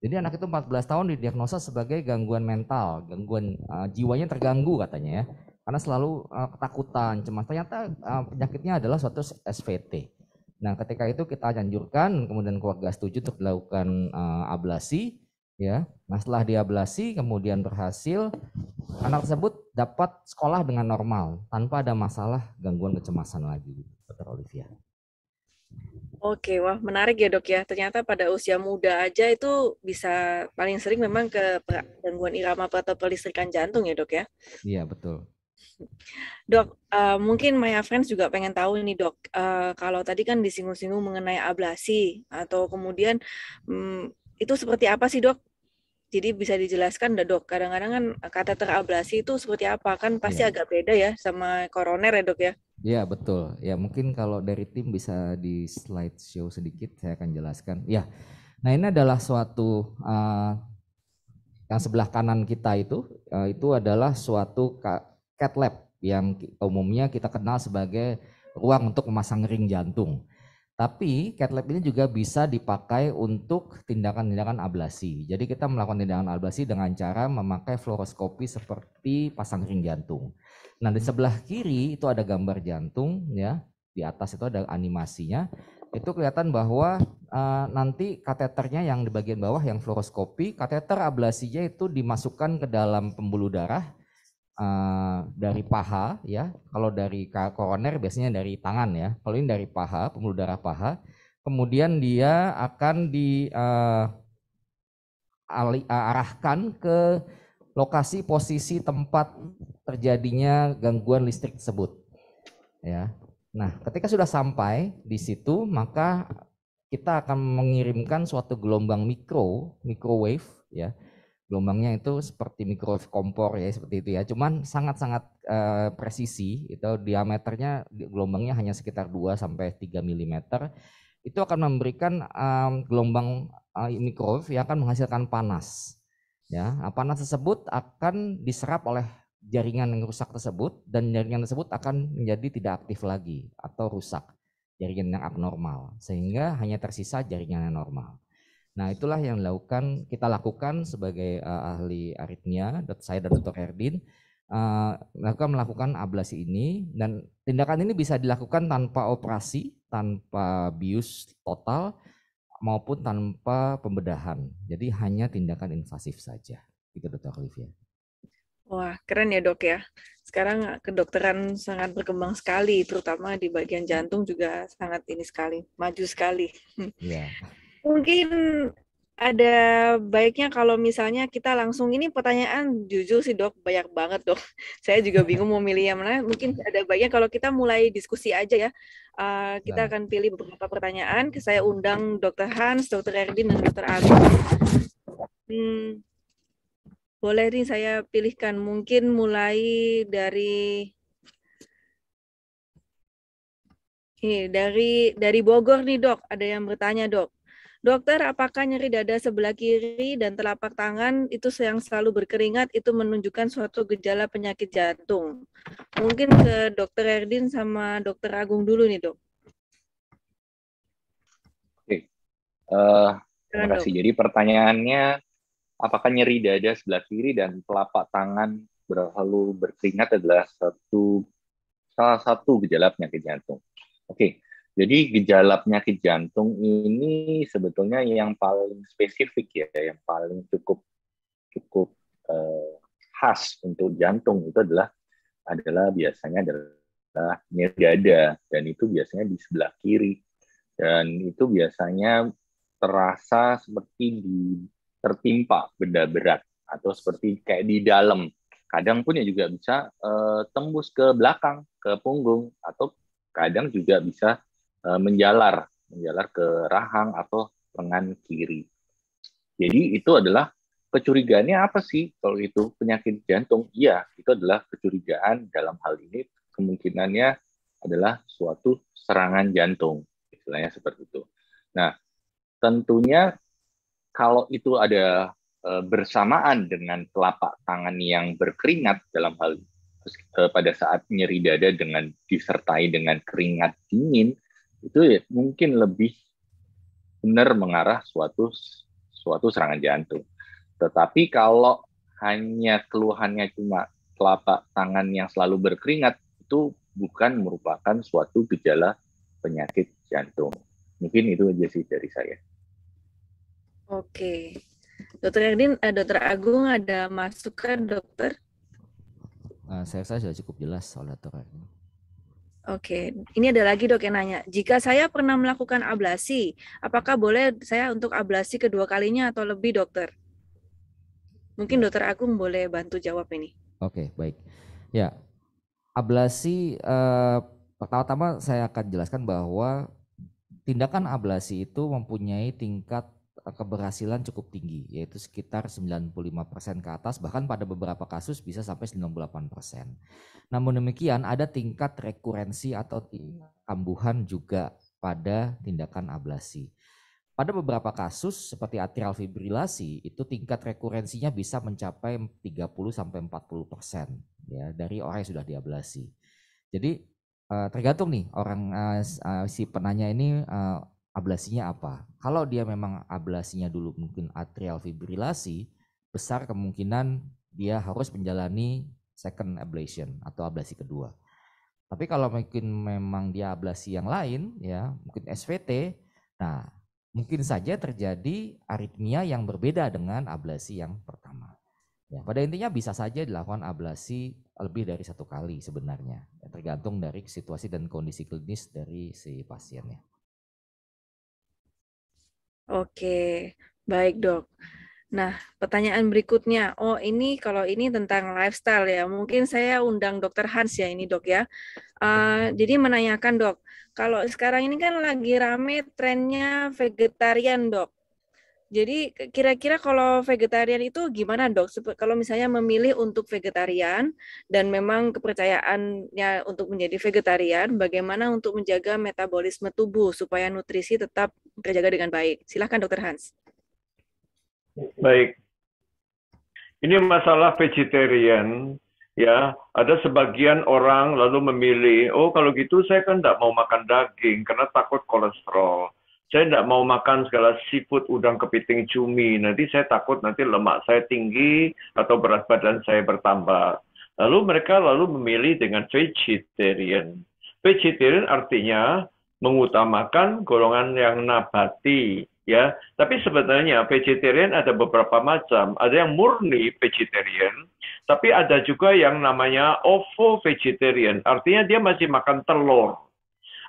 Jadi anak itu 14 tahun didiagnosa sebagai gangguan mental, gangguan uh, jiwanya terganggu katanya ya. Karena selalu uh, ketakutan, cemas. Ternyata uh, penyakitnya adalah suatu SVT. Nah, ketika itu kita anjurkan, kemudian keluarga setuju untuk dilakukan uh, ablasi, ya. Nah, setelah diablasi, kemudian berhasil, anak tersebut dapat sekolah dengan normal tanpa ada masalah gangguan kecemasan lagi, dokter Olivia. Oke, wah menarik ya dok ya. Ternyata pada usia muda aja itu bisa paling sering memang ke gangguan irama atau perlistrikan jantung ya dok ya. Iya betul. Dok, uh, mungkin Maya Friends juga pengen tahu ini dok, uh, kalau tadi kan disinggung-singgung mengenai ablasi atau kemudian um, itu seperti apa sih dok? Jadi bisa dijelaskan dah dok, kadang-kadang kan eh, kata terablasi itu seperti apa? Kan pasti ya. agak beda ya sama koroner ya dok ya? Ya betul, ya mungkin kalau dari tim bisa di slide show sedikit saya akan jelaskan. Ya, nah ini adalah suatu uh, yang sebelah kanan kita itu itu adalah suatu cat lab yang umumnya kita kenal sebagai ruang untuk memasang ring jantung. Tapi cat lab ini juga bisa dipakai untuk tindakan-tindakan ablasi. Jadi kita melakukan tindakan ablasi dengan cara memakai fluoroskopi seperti pasang ring jantung. Nah, di sebelah kiri itu ada gambar jantung ya. Di atas itu ada animasinya itu kelihatan bahwa uh, nanti kateternya yang di bagian bawah yang fluoroskopi, kateter ablasinya itu dimasukkan ke dalam pembuluh darah Eh, dari paha ya. Kalau dari koroner biasanya dari tangan ya. Kalau ini dari paha, pembuluh darah paha. Kemudian dia akan di uh, ali, uh, arahkan ke lokasi posisi tempat terjadinya gangguan listrik tersebut. Ya. Nah, ketika sudah sampai di situ, maka kita akan mengirimkan suatu gelombang mikro, microwave ya, gelombangnya itu seperti mikrowave kompor ya seperti itu ya. Cuman sangat-sangat uh, presisi itu diameternya gelombangnya hanya sekitar 2 sampai 3 mm. Itu akan memberikan um, gelombang uh, mikrowave yang akan menghasilkan panas. Ya, nah, panas tersebut akan diserap oleh jaringan yang rusak tersebut dan jaringan tersebut akan menjadi tidak aktif lagi atau rusak jaringan yang abnormal sehingga hanya tersisa jaringan yang normal. Nah, itulah yang dilakukan kita lakukan sebagai uh, ahli aritmia, saya dan Dr. Erdin uh, eh, melakukan melakukan ablasi ini dan tindakan ini bisa dilakukan tanpa operasi, tanpa bius total maupun tanpa pembedahan. Jadi hanya tindakan invasif saja. Itu Dr. Olivia. Wah, keren ya dok ya. Sekarang kedokteran sangat berkembang sekali, terutama di bagian jantung juga sangat ini sekali, maju sekali. Yeah. mungkin ada baiknya kalau misalnya kita langsung ini pertanyaan jujur sih dok banyak banget dok saya juga bingung mau milih yang mana mungkin ada baiknya kalau kita mulai diskusi aja ya uh, kita akan pilih beberapa pertanyaan saya undang dokter Hans dokter Erdin dan dokter Arif hmm, boleh nih saya pilihkan mungkin mulai dari nih, dari dari Bogor nih dok ada yang bertanya dok Dokter, apakah nyeri dada sebelah kiri dan telapak tangan itu yang selalu berkeringat itu menunjukkan suatu gejala penyakit jantung? Mungkin ke dokter Erdin sama dokter Agung dulu nih, dok. Oke, uh, terima kasih. Jadi pertanyaannya, apakah nyeri dada sebelah kiri dan telapak tangan selalu berkeringat adalah satu salah satu gejala penyakit jantung? Oke, jadi gejala penyakit jantung ini sebetulnya yang paling spesifik ya, yang paling cukup cukup eh, khas untuk jantung itu adalah adalah biasanya adalah nyeri dada dan itu biasanya di sebelah kiri dan itu biasanya terasa seperti di tertimpa benda berat atau seperti kayak di dalam. Kadang pun ya juga bisa eh, tembus ke belakang, ke punggung atau kadang juga bisa Eh, menjalar, menjalar ke rahang atau lengan kiri. Jadi itu adalah kecurigaannya apa sih kalau itu penyakit jantung? Iya, itu adalah kecurigaan dalam hal ini kemungkinannya adalah suatu serangan jantung, istilahnya seperti itu. Nah, tentunya kalau itu ada eh, bersamaan dengan telapak tangan yang berkeringat dalam hal e, pada saat nyeri dada dengan disertai dengan keringat dingin, itu ya mungkin lebih benar mengarah suatu suatu serangan jantung. Tetapi kalau hanya keluhannya cuma telapak tangan yang selalu berkeringat itu bukan merupakan suatu gejala penyakit jantung. Mungkin itu aja sih dari saya. Oke. Dokter Erdin, eh, dokter Agung ada masukan dokter? Uh, saya rasa sudah cukup jelas soal dokter Erdin. Oke, ini ada lagi dok yang nanya. Jika saya pernah melakukan ablasi, apakah boleh saya untuk ablasi kedua kalinya atau lebih dokter? Mungkin dokter Agung boleh bantu jawab ini. Oke, baik. Ya, ablasi eh, pertama-tama saya akan jelaskan bahwa tindakan ablasi itu mempunyai tingkat Eh, keberhasilan cukup tinggi yaitu sekitar 95% ke atas bahkan pada beberapa kasus bisa sampai 98%. Namun demikian ada tingkat rekurensi atau kambuhan juga pada tindakan ablasi. Pada beberapa kasus seperti atrial fibrilasi itu tingkat rekurensinya bisa mencapai 30 sampai 40% ya dari orang yang sudah diablasi. Jadi eh, tergantung nih orang eh, si penanya ini ablasinya apa. Kalau dia memang ablasinya dulu mungkin atrial fibrilasi, besar kemungkinan dia harus menjalani second ablation atau ablasi kedua. Tapi kalau mungkin memang dia ablasi yang lain, ya mungkin SVT, nah mungkin saja terjadi aritmia yang berbeda dengan ablasi yang pertama. Ya, pada intinya bisa saja dilakukan ablasi lebih dari satu kali sebenarnya, ya, tergantung dari situasi dan kondisi klinis dari si pasiennya. Oke, baik dok. Nah, pertanyaan berikutnya. Oh, ini kalau ini tentang lifestyle ya. Mungkin saya undang dokter Hans ya ini dok ya. Uh, jadi menanyakan dok, kalau sekarang ini kan lagi rame trennya vegetarian dok. Jadi kira-kira kalau vegetarian itu gimana dok? Kalau misalnya memilih untuk vegetarian dan memang kepercayaannya untuk menjadi vegetarian, bagaimana untuk menjaga metabolisme tubuh supaya nutrisi tetap terjaga dengan baik? Silahkan dokter Hans. Baik. Ini masalah vegetarian ya ada sebagian orang lalu memilih oh kalau gitu saya kan tidak mau makan daging karena takut kolesterol saya tidak mau makan segala seafood, udang, kepiting, cumi. Nanti saya takut nanti lemak saya tinggi atau berat badan saya bertambah. Lalu mereka lalu memilih dengan vegetarian. Vegetarian artinya mengutamakan golongan yang nabati, ya. Tapi sebenarnya vegetarian ada beberapa macam. Ada yang murni vegetarian, tapi ada juga yang namanya ovo vegetarian. Artinya dia masih makan telur.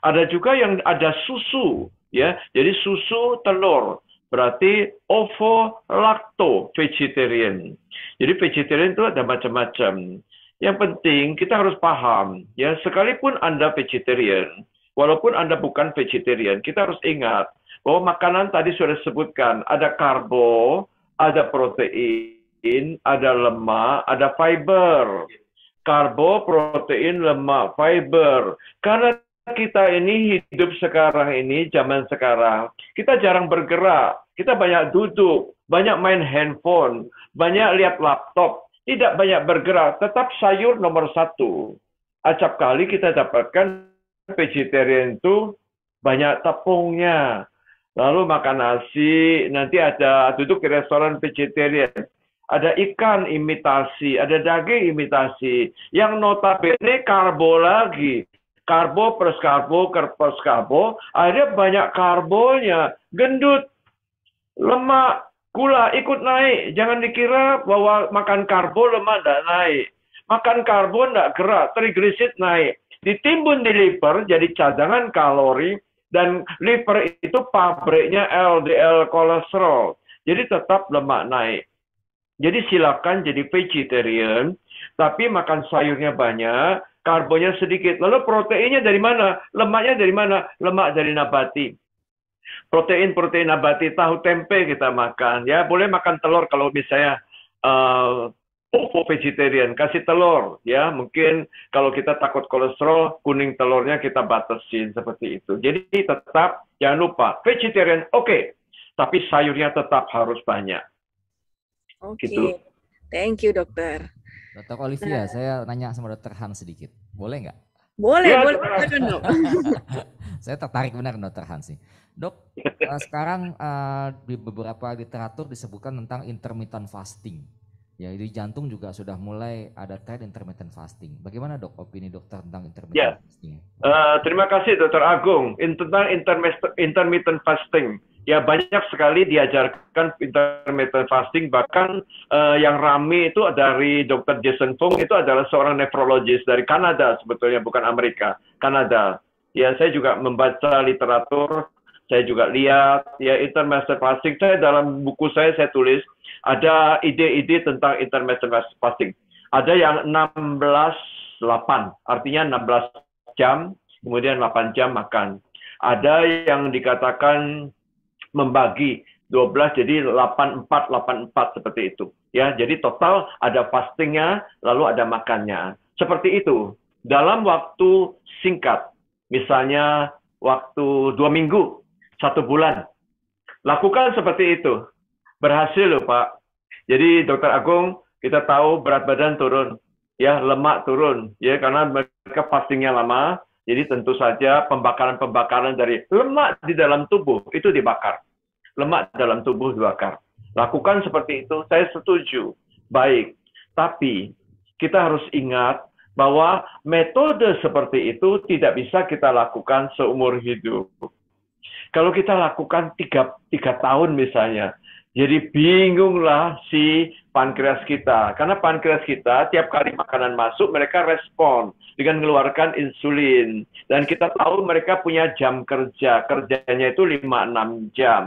Ada juga yang ada susu, ya. Jadi susu, telur, berarti ovo lacto vegetarian. Jadi vegetarian itu ada macam-macam. Yang penting kita harus paham ya sekalipun Anda vegetarian, walaupun Anda bukan vegetarian, kita harus ingat bahwa makanan tadi sudah disebutkan ada karbo, ada protein, ada lemak, ada fiber. Karbo, protein, lemak, fiber. Karena kita ini hidup sekarang ini, zaman sekarang, kita jarang bergerak, kita banyak duduk, banyak main handphone, banyak lihat laptop, tidak banyak bergerak, tetap sayur nomor satu. Acap kali kita dapatkan vegetarian itu banyak tepungnya. Lalu makan nasi, nanti ada duduk di restoran vegetarian. Ada ikan imitasi, ada daging imitasi, yang notabene karbo lagi karbo plus karbo plus karbo, akhirnya banyak karbonya, gendut, lemak, gula ikut naik. Jangan dikira bahwa makan karbo lemak tidak naik. Makan karbo tidak gerak, trigliserid naik. Ditimbun di liver jadi cadangan kalori dan liver itu pabriknya LDL kolesterol. Jadi tetap lemak naik. Jadi silakan jadi vegetarian, tapi makan sayurnya banyak, karbonnya sedikit. Lalu proteinnya dari mana? Lemaknya dari mana? Lemak dari nabati. Protein-protein nabati, tahu tempe kita makan. Ya, boleh makan telur kalau misalnya uh, vegetarian, kasih telur. Ya, mungkin kalau kita takut kolesterol, kuning telurnya kita batasin seperti itu. Jadi tetap jangan lupa vegetarian oke, okay. tapi sayurnya tetap harus banyak. Oke. Okay. Gitu. Thank you, dokter. Dokter Olivia, nah. saya nanya sama Dokter Han sedikit, boleh nggak? Boleh, ya, boleh. Dok. saya tertarik benar Dokter Han sih. Dok, uh, sekarang uh, di beberapa literatur disebutkan tentang intermittent fasting. Ya, di jantung juga sudah mulai ada tren intermittent fasting. Bagaimana dok opini dokter tentang intermittent ya. fasting? Uh, terima kasih dokter Agung. In, tentang intermittent fasting ya banyak sekali diajarkan intermittent fasting bahkan uh, yang rame itu dari Dokter Jason Fung itu adalah seorang nefrologis dari Kanada sebetulnya bukan Amerika Kanada ya saya juga membaca literatur saya juga lihat ya intermittent fasting saya dalam buku saya saya tulis ada ide-ide tentang intermittent fasting ada yang 16 8 artinya 16 jam kemudian 8 jam makan ada yang dikatakan membagi 12 jadi 84 84 seperti itu ya jadi total ada fastingnya lalu ada makannya seperti itu dalam waktu singkat misalnya waktu dua minggu satu bulan lakukan seperti itu berhasil loh pak jadi dokter Agung kita tahu berat badan turun ya lemak turun ya karena mereka fastingnya lama jadi tentu saja pembakaran-pembakaran dari lemak di dalam tubuh itu dibakar. Lemak dalam tubuh dibakar. Lakukan seperti itu, saya setuju. Baik, tapi kita harus ingat bahwa metode seperti itu tidak bisa kita lakukan seumur hidup. Kalau kita lakukan tiga, tiga tahun misalnya, jadi bingunglah si pankreas kita. Karena pankreas kita tiap kali makanan masuk mereka respon dengan mengeluarkan insulin. Dan kita tahu mereka punya jam kerja. Kerjanya itu 5-6 jam.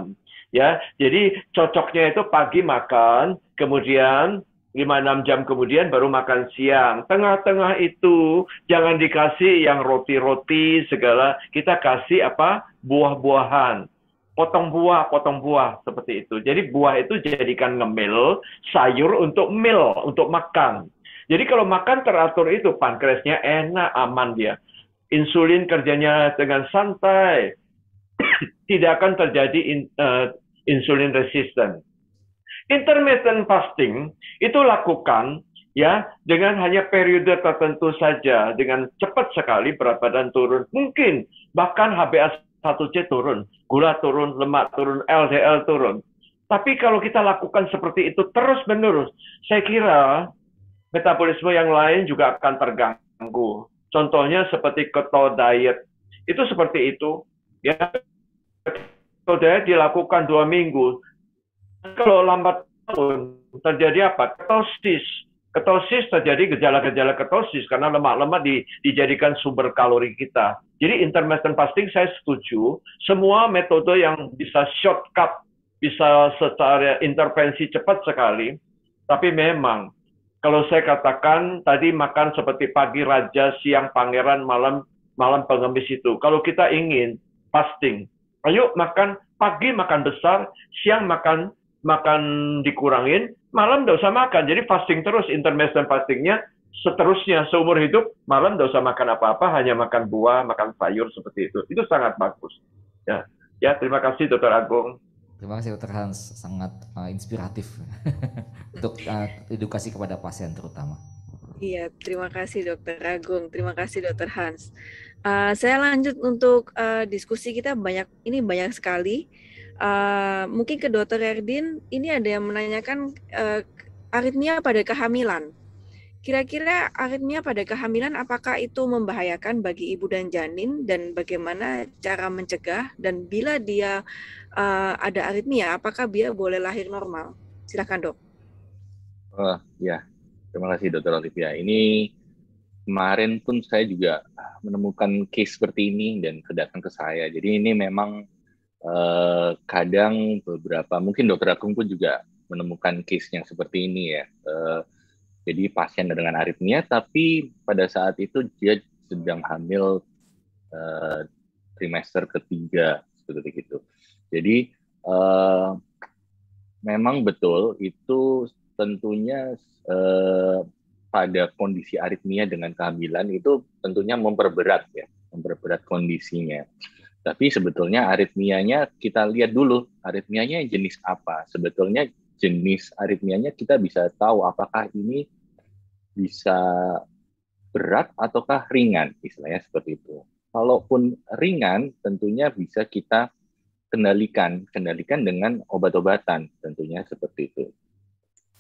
Ya, jadi cocoknya itu pagi makan, kemudian 5-6 jam kemudian baru makan siang. Tengah-tengah itu jangan dikasih yang roti-roti segala, kita kasih apa? buah-buahan potong buah, potong buah seperti itu. Jadi buah itu jadikan ngemil, sayur untuk mil, untuk makan. Jadi kalau makan teratur itu pankreasnya enak, aman dia. Insulin kerjanya dengan santai. Tidak akan terjadi in, uh, insulin resisten. Intermittent fasting itu lakukan ya dengan hanya periode tertentu saja dengan cepat sekali berat badan turun mungkin bahkan HbA satu c turun, gula turun, lemak turun, LDL turun. Tapi kalau kita lakukan seperti itu terus-menerus, saya kira metabolisme yang lain juga akan terganggu. Contohnya seperti keto diet. Itu seperti itu. Ya, keto diet dilakukan dua minggu. Kalau lambat tahun, terjadi apa? Ketosis Ketosis terjadi gejala-gejala ketosis karena lemak-lemak di, dijadikan sumber kalori kita. Jadi intermittent fasting saya setuju, semua metode yang bisa shortcut, bisa secara intervensi cepat sekali, tapi memang kalau saya katakan tadi makan seperti pagi raja, siang pangeran, malam malam pengemis itu. Kalau kita ingin fasting, ayo makan pagi makan besar, siang makan makan dikurangin, malam tidak usah makan. Jadi fasting terus, intermittent fastingnya seterusnya seumur hidup malam tidak usah makan apa-apa, hanya makan buah, makan sayur seperti itu. Itu sangat bagus. Ya, ya terima kasih Dokter Agung. Terima kasih Dokter Hans, sangat uh, inspiratif untuk uh, edukasi kepada pasien terutama. Iya, terima kasih Dokter Agung, terima kasih Dokter Hans. Uh, saya lanjut untuk uh, diskusi kita banyak ini banyak sekali Eh, mungkin ke Dokter Erdin, ini ada yang menanyakan uh, aritmia pada kehamilan. Kira-kira aritmia pada kehamilan apakah itu membahayakan bagi ibu dan janin dan bagaimana cara mencegah dan bila dia uh, ada aritmia apakah dia boleh lahir normal? Silakan dok. Oh, ya, terima kasih dokter Olivia. Ini kemarin pun saya juga menemukan case seperti ini dan kedatangan ke saya. Jadi ini memang Eh, kadang beberapa mungkin dokter agung pun juga menemukan case yang seperti ini ya. Uh, jadi pasien dengan aritmia tapi pada saat itu dia sedang hamil uh, trimester ketiga seperti itu. Jadi uh, memang betul itu tentunya uh, pada kondisi aritmia dengan kehamilan itu tentunya memperberat ya, memperberat kondisinya. Tapi sebetulnya aritmianya kita lihat dulu aritmianya jenis apa. Sebetulnya jenis aritmianya kita bisa tahu apakah ini bisa berat ataukah ringan, istilahnya seperti itu. Kalaupun ringan, tentunya bisa kita kendalikan, kendalikan dengan obat-obatan, tentunya seperti itu.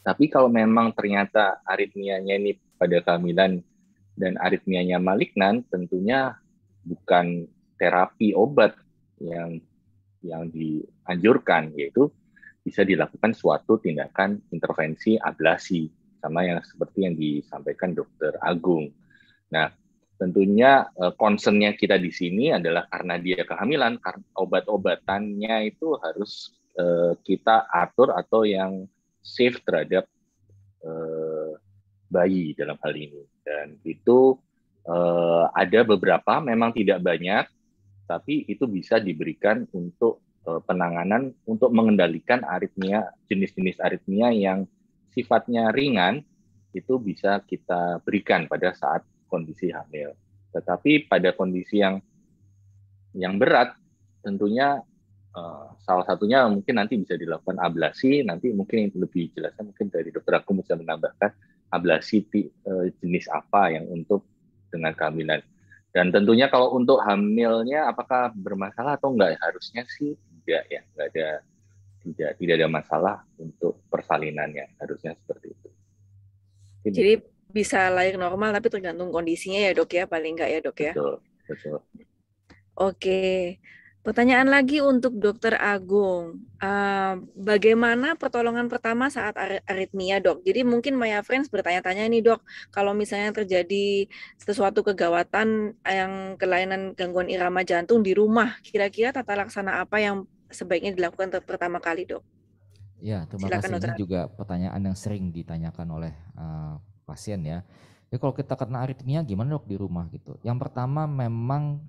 Tapi kalau memang ternyata aritmianya ini pada kehamilan dan aritmianya malignan, tentunya bukan terapi obat yang yang dianjurkan yaitu bisa dilakukan suatu tindakan intervensi ablasi sama yang seperti yang disampaikan dokter Agung. Nah, tentunya eh, concernnya kita di sini adalah karena dia kehamilan, obat-obatannya itu harus eh, kita atur atau yang safe terhadap eh, bayi dalam hal ini. Dan itu ada beberapa, memang tidak banyak tapi itu bisa diberikan untuk eh, penanganan untuk mengendalikan aritmia jenis-jenis aritmia yang sifatnya ringan itu bisa kita berikan pada saat kondisi hamil. Tetapi pada kondisi yang yang berat tentunya eh, salah satunya mungkin nanti bisa dilakukan ablasi, nanti mungkin lebih jelasnya mungkin dari dokter aku bisa menambahkan ablasi uh, jenis apa yang untuk dengan kehamilan dan tentunya kalau untuk hamilnya apakah bermasalah atau enggak? Ya? Harusnya sih tidak ya, enggak ada tidak tidak ada masalah untuk persalinannya. Harusnya seperti itu. Ini. Jadi bisa layak normal tapi tergantung kondisinya ya dok ya paling enggak ya dok ya. Betul, betul. Oke. Okay. Pertanyaan lagi untuk Dokter Agung, uh, bagaimana pertolongan pertama saat aritmia, dok? Jadi mungkin Maya Friends bertanya-tanya nih, dok, kalau misalnya terjadi sesuatu kegawatan yang kelainan gangguan irama jantung di rumah, kira-kira tata laksana apa yang sebaiknya dilakukan pertama kali, dok? Ya, terima Silakan, kasih. Dokter. Ini juga pertanyaan yang sering ditanyakan oleh uh, pasien ya. Jadi ya, kalau kita kena aritmia gimana dok di rumah gitu? Yang pertama memang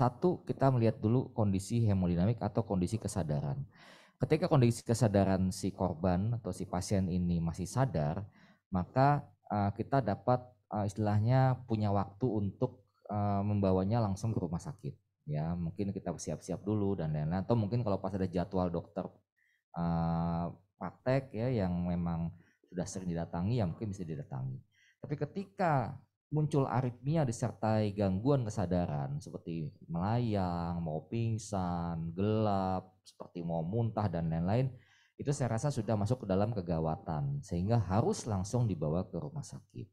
satu, kita melihat dulu kondisi hemodinamik atau kondisi kesadaran. Ketika kondisi kesadaran si korban atau si pasien ini masih sadar, maka eh, kita dapat eh, istilahnya punya waktu untuk eh, membawanya langsung ke rumah sakit. Ya, mungkin kita siap-siap dulu dan lain-lain. Atau mungkin kalau pas ada jadwal dokter praktek ya yang memang sudah sering didatangi, ya mungkin bisa didatangi. Tapi ketika muncul aritmia disertai gangguan kesadaran seperti melayang, mau pingsan, gelap, seperti mau muntah dan lain-lain, itu saya rasa sudah masuk ke dalam kegawatan sehingga harus langsung dibawa ke rumah sakit.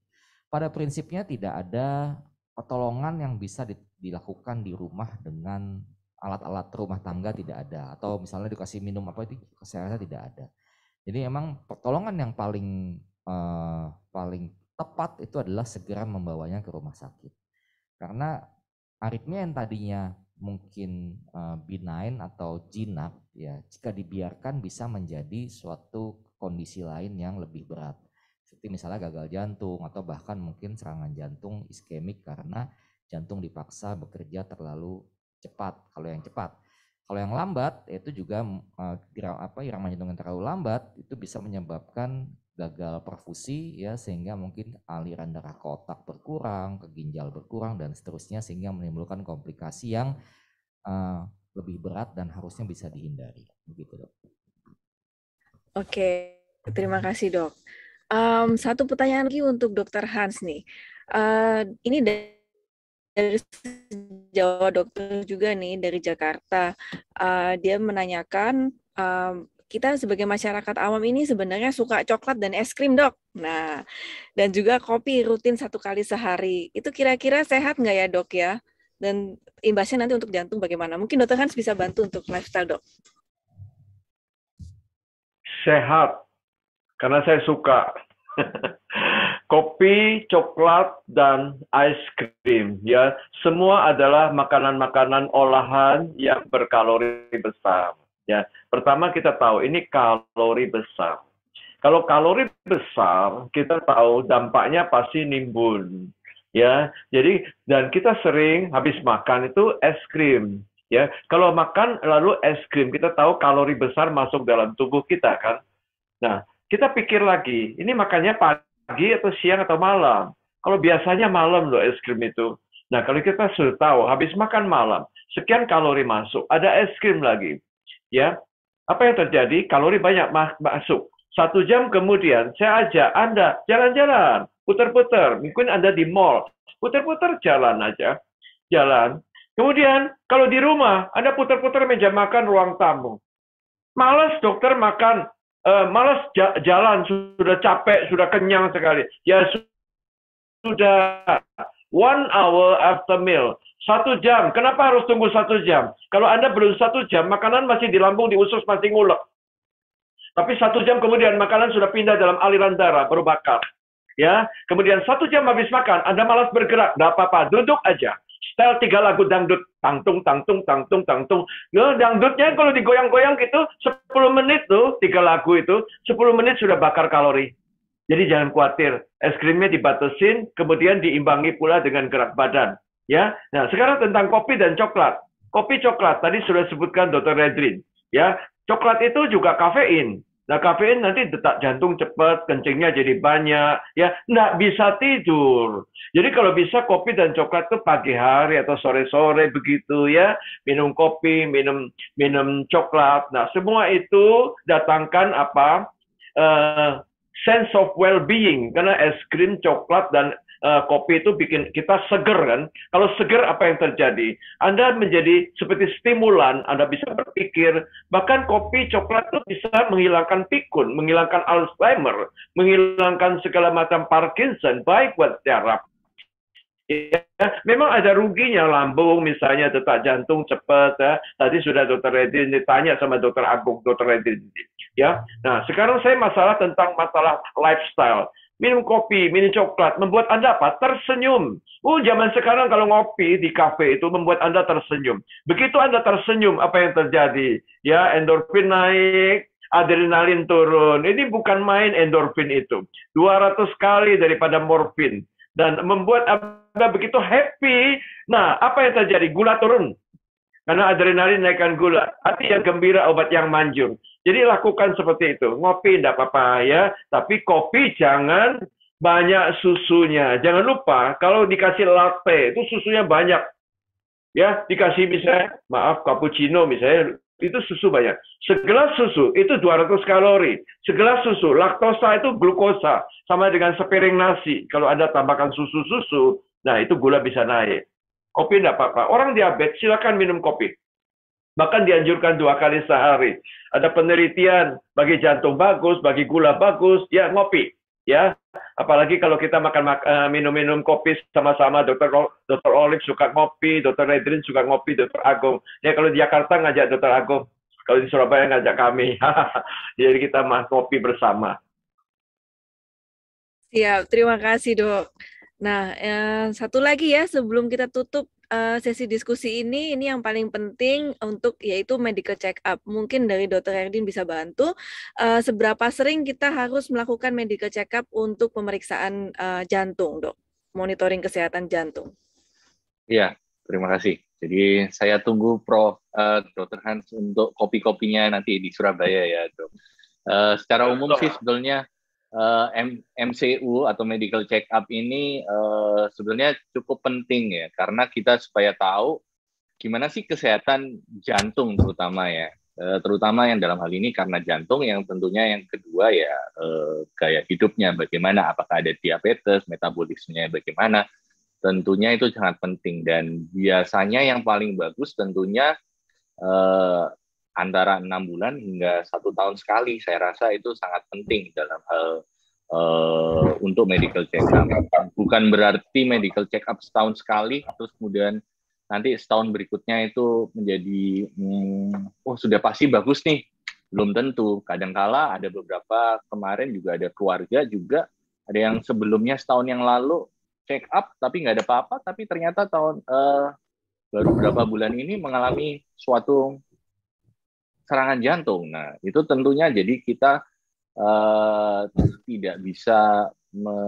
Pada prinsipnya tidak ada pertolongan yang bisa dilakukan di rumah dengan alat-alat rumah tangga tidak ada atau misalnya dikasih minum apa itu saya rasa tidak ada. Jadi emang pertolongan yang paling eh, paling tepat itu adalah segera membawanya ke rumah sakit. Karena aritmia yang tadinya mungkin eh, benign atau jinak ya jika dibiarkan bisa menjadi suatu kondisi lain yang lebih berat seperti misalnya gagal jantung atau bahkan mungkin serangan jantung iskemik karena jantung dipaksa bekerja terlalu cepat kalau yang cepat kalau yang lambat itu juga uh, apa irama jantung yang terlalu lambat itu bisa menyebabkan gagal perfusi ya sehingga mungkin aliran darah ke otak berkurang, ke ginjal berkurang dan seterusnya sehingga menimbulkan komplikasi yang uh, lebih berat dan harusnya bisa dihindari. Begitu dok. Oke, terima kasih dok. Um, satu pertanyaan lagi untuk dokter Hans nih. Uh, ini dari Jawa dokter juga nih dari Jakarta. Uh, dia menanyakan um, kita sebagai masyarakat awam ini sebenarnya suka coklat dan es krim dok. Nah, dan juga kopi rutin satu kali sehari. Itu kira-kira sehat nggak ya dok ya? Dan imbasnya nanti untuk jantung bagaimana? Mungkin dokter Hans bisa bantu untuk lifestyle dok. Sehat, karena saya suka. Kopi, coklat, dan es krim. ya, semua adalah makanan-makanan olahan yang berkalori besar. Ya, pertama kita tahu ini kalori besar. Kalau kalori besar, kita tahu dampaknya pasti nimbun. Ya, jadi dan kita sering habis makan itu es krim. Ya, kalau makan lalu es krim, kita tahu kalori besar masuk dalam tubuh kita kan. Nah, kita pikir lagi, ini makannya pagi atau siang atau malam. Kalau biasanya malam loh es krim itu. Nah, kalau kita sudah tahu habis makan malam, sekian kalori masuk, ada es krim lagi ya apa yang terjadi kalori banyak masuk satu jam kemudian saya ajak anda jalan-jalan putar-putar mungkin anda di mall putar-putar jalan aja jalan kemudian kalau di rumah anda putar-putar meja makan ruang tamu malas dokter makan uh, eh, malas jalan sudah capek sudah kenyang sekali ya sudah One hour after meal. Satu jam. Kenapa harus tunggu satu jam? Kalau Anda belum satu jam, makanan masih di lambung, di usus, masih ngulek. Tapi satu jam kemudian makanan sudah pindah dalam aliran darah, baru bakar. Ya, kemudian satu jam habis makan, Anda malas bergerak, tidak apa-apa, duduk aja. Setel tiga lagu dangdut, tangtung, tangtung, tangtung, tangtung. Ya, dangdutnya kalau digoyang-goyang gitu, sepuluh menit tuh, tiga lagu itu, sepuluh menit sudah bakar kalori. Jadi jangan khawatir, es krimnya dibatasin, kemudian diimbangi pula dengan gerak badan. Ya, nah sekarang tentang kopi dan coklat. Kopi coklat tadi sudah sebutkan Dr. Redrin. Ya, coklat itu juga kafein. Nah, kafein nanti detak jantung cepat, kencingnya jadi banyak, ya nggak bisa tidur. Jadi kalau bisa kopi dan coklat itu pagi hari atau sore-sore begitu ya, minum kopi, minum minum coklat. Nah, semua itu datangkan apa? Uh, sense of well-being karena es krim, coklat dan uh, kopi itu bikin kita seger kan. Kalau seger apa yang terjadi? Anda menjadi seperti stimulan, Anda bisa berpikir. Bahkan kopi, coklat itu bisa menghilangkan pikun, menghilangkan Alzheimer, menghilangkan segala macam Parkinson, baik buat syaraf Ya, memang ada ruginya lambung misalnya tetap jantung cepat ya. Tadi sudah dokter Redin ditanya sama dokter Agung dokter Redin ya. Nah, sekarang saya masalah tentang masalah lifestyle. Minum kopi, minum coklat membuat Anda apa? Tersenyum. Oh, zaman sekarang kalau ngopi di kafe itu membuat Anda tersenyum. Begitu Anda tersenyum apa yang terjadi? Ya, endorfin naik, adrenalin turun. Ini bukan main endorfin itu. 200 kali daripada morfin dan membuat Anda begitu happy. Nah, apa yang terjadi? Gula turun. Karena adrenalin naikkan gula. Hati yang gembira, obat yang manjur. Jadi lakukan seperti itu. Ngopi tidak apa-apa ya. Tapi kopi jangan banyak susunya. Jangan lupa kalau dikasih latte itu susunya banyak. Ya, dikasih misalnya, maaf cappuccino misalnya itu susu banyak. Segelas susu itu 200 kalori. Segelas susu, laktosa itu glukosa. Sama dengan sepiring nasi. Kalau anda tambahkan susu-susu, nah itu gula bisa naik. Kopi tidak apa-apa. Orang diabetes silakan minum kopi. Bahkan dianjurkan dua kali sehari. Ada penelitian bagi jantung bagus, bagi gula bagus, ya ngopi ya apalagi kalau kita makan eh, minum-minum kopi sama-sama dokter dokter Olive suka kopi, dokter Redrin suka kopi, dokter Agung ya kalau di Jakarta ngajak dokter Agung kalau di Surabaya ngajak kami jadi kita mah kopi bersama siap terima kasih dok Nah, eh, satu lagi ya sebelum kita tutup Eh, sesi diskusi ini ini yang paling penting untuk yaitu medical check up. Mungkin dari Dokter Erdin bisa bantu uh, seberapa sering kita harus melakukan medical check up untuk pemeriksaan uh, jantung, Dok. Monitoring kesehatan jantung. Iya, terima kasih. Jadi saya tunggu Prof uh, Dr. Hans untuk kopi-kopinya nanti di Surabaya ya, Dok. Uh, secara umum sih sebetulnya Eh, M MCU atau medical check up ini uh, sebenarnya cukup penting ya karena kita supaya tahu gimana sih kesehatan jantung terutama ya uh, terutama yang dalam hal ini karena jantung yang tentunya yang kedua ya uh, gaya hidupnya bagaimana apakah ada diabetes metabolismenya bagaimana tentunya itu sangat penting dan biasanya yang paling bagus tentunya uh, antara enam bulan hingga satu tahun sekali saya rasa itu sangat penting dalam hal uh, untuk medical check up bukan berarti medical check up setahun sekali terus kemudian nanti setahun berikutnya itu menjadi hmm, oh sudah pasti bagus nih belum tentu kadangkala ada beberapa kemarin juga ada keluarga juga ada yang sebelumnya setahun yang lalu check up tapi nggak ada apa-apa tapi ternyata tahun uh, baru berapa bulan ini mengalami suatu serangan jantung. Nah, itu tentunya jadi kita uh, tidak bisa me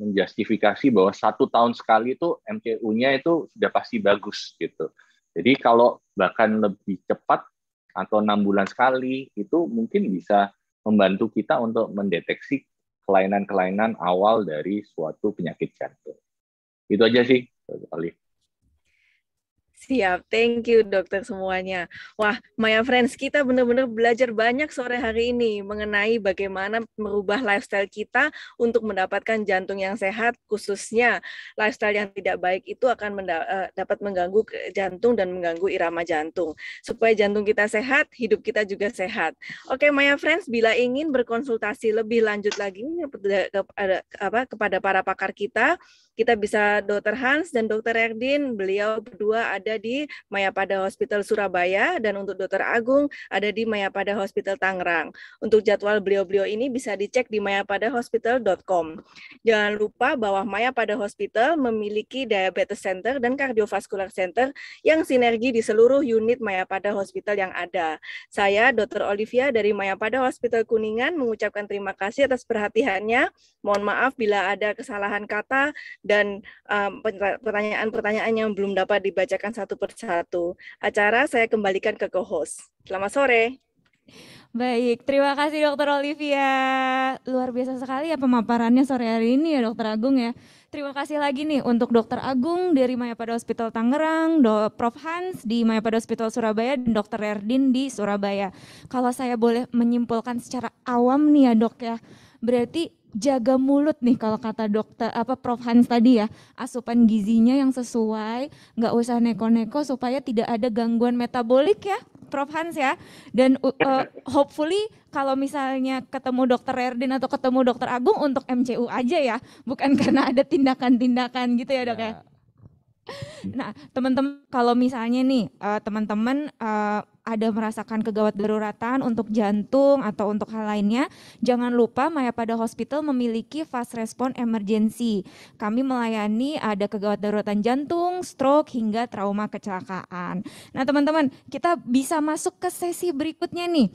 menjustifikasi bahwa satu tahun sekali itu MCU-nya itu sudah pasti bagus gitu. Jadi kalau bahkan lebih cepat atau enam bulan sekali itu mungkin bisa membantu kita untuk mendeteksi kelainan-kelainan awal dari suatu penyakit jantung. Itu aja sih, Ali. Siap, thank you dokter semuanya. Wah, Maya Friends, kita benar-benar belajar banyak sore hari ini mengenai bagaimana merubah lifestyle kita untuk mendapatkan jantung yang sehat, khususnya lifestyle yang tidak baik itu akan eh, dapat mengganggu jantung dan mengganggu irama jantung. Supaya jantung kita sehat, hidup kita juga sehat. Oke, Maya Friends, bila ingin berkonsultasi lebih lanjut lagi kepada, kepada para pakar kita, kita bisa Dr. Hans dan Dr. Erdin, beliau berdua ada di Mayapada Hospital Surabaya dan untuk Dr. Agung ada di Mayapada Hospital Tangerang. Untuk jadwal beliau-beliau ini bisa dicek di mayapadahospital.com. Jangan lupa bahwa Mayapada Hospital memiliki diabetes center dan cardiovascular center yang sinergi di seluruh unit Mayapada Hospital yang ada. Saya Dr. Olivia dari Mayapada Hospital Kuningan mengucapkan terima kasih atas perhatiannya. Mohon maaf bila ada kesalahan kata dan pertanyaan-pertanyaan yang belum dapat dibacakan satu persatu. Acara saya kembalikan ke co-host. Selamat sore. Baik, terima kasih Dokter Olivia. Luar biasa sekali ya pemaparannya sore hari ini ya Dokter Agung ya. Terima kasih lagi nih untuk Dokter Agung dari Mayapada Hospital Tangerang, Do Prof Hans di Mayapada Hospital Surabaya dan Dokter Erdin di Surabaya. Kalau saya boleh menyimpulkan secara awam nih ya Dok ya, berarti jaga mulut nih kalau kata dokter apa Prof Hans tadi ya asupan gizinya yang sesuai nggak usah neko-neko supaya tidak ada gangguan metabolik ya Prof Hans ya dan uh, hopefully kalau misalnya ketemu dokter Erdin atau ketemu dokter Agung untuk MCU aja ya bukan karena ada tindakan-tindakan gitu ya dok ya, ya. nah teman-teman kalau misalnya nih teman teman-teman uh, ada merasakan kegawat daruratan untuk jantung atau untuk hal lainnya, jangan lupa Maya pada Hospital memiliki fast response emergency. Kami melayani ada kegawat daruratan jantung, stroke hingga trauma kecelakaan. Nah, teman-teman, kita bisa masuk ke sesi berikutnya nih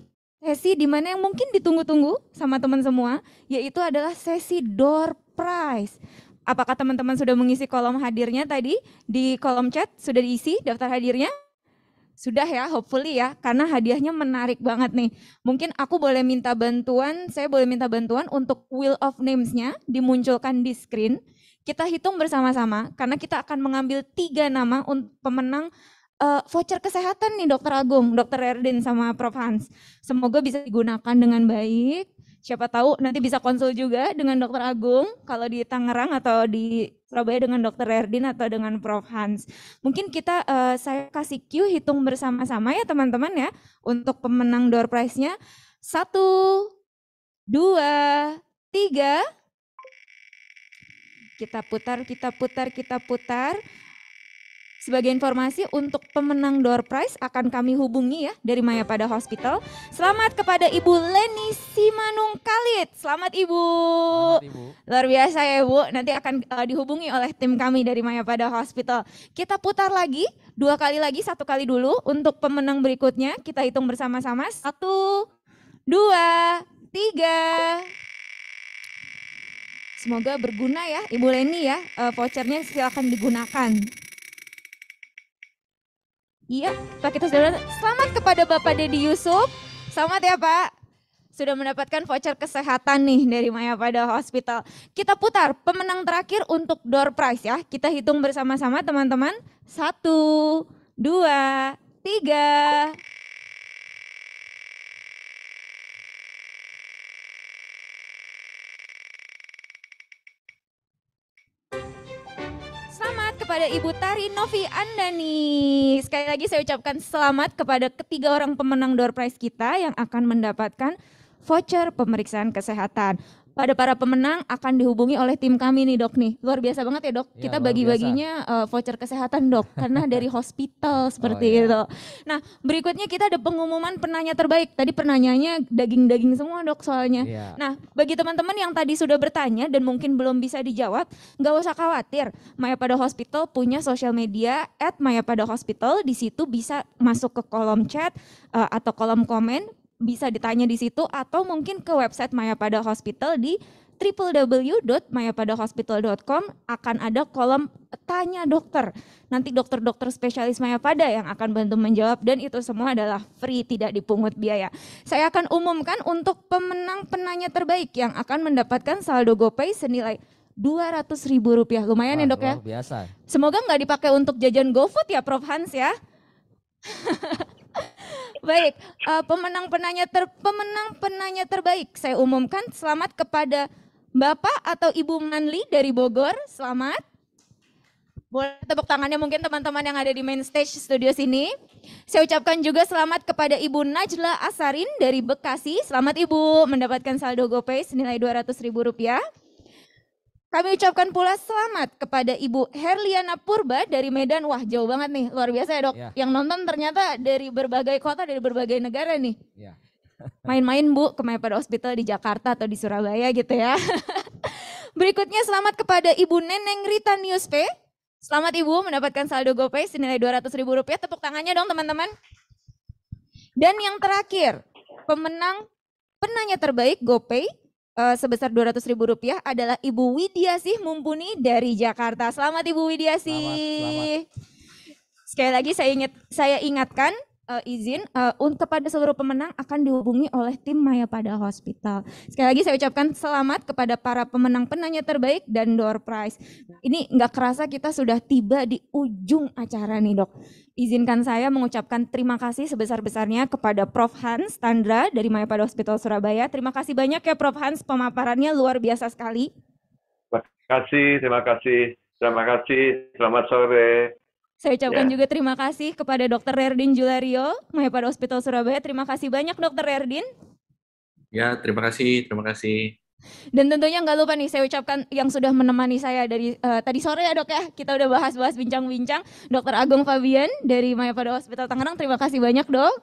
sesi di mana yang mungkin ditunggu-tunggu sama teman semua, yaitu adalah sesi door prize. Apakah teman-teman sudah mengisi kolom hadirnya tadi di kolom chat? Sudah diisi daftar hadirnya? Sudah ya, hopefully ya, karena hadiahnya menarik banget nih. Mungkin aku boleh minta bantuan, saya boleh minta bantuan untuk Wheel of Names-nya dimunculkan di screen. Kita hitung bersama-sama, karena kita akan mengambil tiga nama untuk pemenang uh, voucher kesehatan nih Dokter Agung, Dokter Erdin sama Prof Hans. Semoga bisa digunakan dengan baik. Siapa tahu nanti bisa konsul juga dengan Dokter Agung kalau di Tangerang atau di Surabaya dengan Dr. Erdin atau dengan Prof Hans. Mungkin kita uh, saya kasih cue hitung bersama-sama ya teman-teman ya untuk pemenang door prize-nya. Satu, dua, tiga. Kita putar, kita putar, kita putar. Sebagai informasi untuk pemenang door prize akan kami hubungi ya dari Maya pada Hospital. Selamat kepada Ibu Leni Simanung Kalit. Selamat Ibu. Selamat, Ibu. Luar biasa ya Ibu. Nanti akan uh, dihubungi oleh tim kami dari Maya pada Hospital. Kita putar lagi dua kali lagi satu kali dulu untuk pemenang berikutnya kita hitung bersama-sama satu dua tiga semoga berguna ya Ibu Leni ya eh, vouchernya silakan digunakan Iya, Pak kita saudara. Selamat kepada Bapak Dedi Yusuf. Selamat ya Pak. Sudah mendapatkan voucher kesehatan nih dari Maya pada hospital. Kita putar pemenang terakhir untuk door prize ya. Kita hitung bersama-sama teman-teman. Satu, dua, tiga. kepada Ibu Tari Novi Andani. Sekali lagi saya ucapkan selamat kepada ketiga orang pemenang door prize kita yang akan mendapatkan voucher pemeriksaan kesehatan pada para pemenang akan dihubungi oleh tim kami nih dok nih luar biasa banget ya dok ya, kita bagi-baginya uh, voucher kesehatan dok karena dari hospital seperti oh, iya. itu nah berikutnya kita ada pengumuman penanya terbaik tadi penanyanya daging-daging semua dok soalnya ya. nah bagi teman-teman yang tadi sudah bertanya dan mungkin belum bisa dijawab nggak usah khawatir Maya pada hospital punya sosial media at Maya pada hospital di situ bisa masuk ke kolom chat uh, atau kolom komen bisa ditanya di situ atau mungkin ke website Mayapada Hospital di www.mayapadahospital.com akan ada kolom tanya dokter. Nanti dokter-dokter spesialis Mayapada yang akan bantu menjawab dan itu semua adalah free tidak dipungut biaya. Saya akan umumkan untuk pemenang penanya terbaik yang akan mendapatkan saldo GoPay senilai dua ratus ribu rupiah lumayan ya dok ya biasa semoga nggak dipakai untuk jajan GoFood ya Prof Hans ya Baik, uh, eh, pemenang penanya ter pemenang penanya terbaik saya umumkan selamat kepada Bapak atau Ibu Manli dari Bogor. Selamat. Boleh tepuk tangannya mungkin teman-teman yang ada di main stage studio sini. Saya ucapkan juga selamat kepada Ibu Najla Asarin dari Bekasi. Selamat Ibu mendapatkan saldo GoPay senilai Rp200.000. Kami ucapkan pula selamat kepada Ibu Herliana Purba dari Medan. Wah jauh banget nih, luar biasa ya dok. Ya. Yang nonton ternyata dari berbagai kota, dari berbagai negara nih. Ya. Main-main Bu ke pada Hospital di Jakarta atau di Surabaya gitu ya. Berikutnya selamat kepada Ibu Neneng Rita Niuspe. Selamat Ibu mendapatkan saldo GoPay senilai rp rupiah. Tepuk tangannya dong teman-teman. Dan yang terakhir, pemenang penanya terbaik GoPay uh, sebesar dua ratus ribu rupiah adalah Ibu Widya sih Mumpuni dari Jakarta. Selamat Ibu Widiasih. Selamat, Sekali lagi saya ingat saya ingatkan uh, izin uh, untuk kepada seluruh pemenang akan dihubungi oleh tim Maya pada hospital. Sekali lagi saya ucapkan selamat kepada para pemenang penanya terbaik dan door prize. Ini nggak kerasa kita sudah tiba di ujung acara nih dok. Izinkan saya mengucapkan terima kasih sebesar-besarnya kepada Prof. Hans Tandra dari Maya pada Hospital Surabaya. Terima kasih banyak ya Prof. Hans, pemaparannya luar biasa sekali. Terima kasih, terima kasih, terima kasih. Selamat sore. Saya ucapkan yeah. juga terima kasih kepada Dr. Rerdin Julario, Mayapada Hospital Surabaya. Terima kasih banyak Dr. Rerdin. Ya, yeah, terima kasih, terima kasih. Dan tentunya nggak lupa nih saya ucapkan yang sudah menemani saya dari uh, tadi sore ya dok ya kita udah bahas-bahas bincang-bincang Dokter Agung Fabian dari Mayapada Hospital Tangerang terima kasih banyak dok.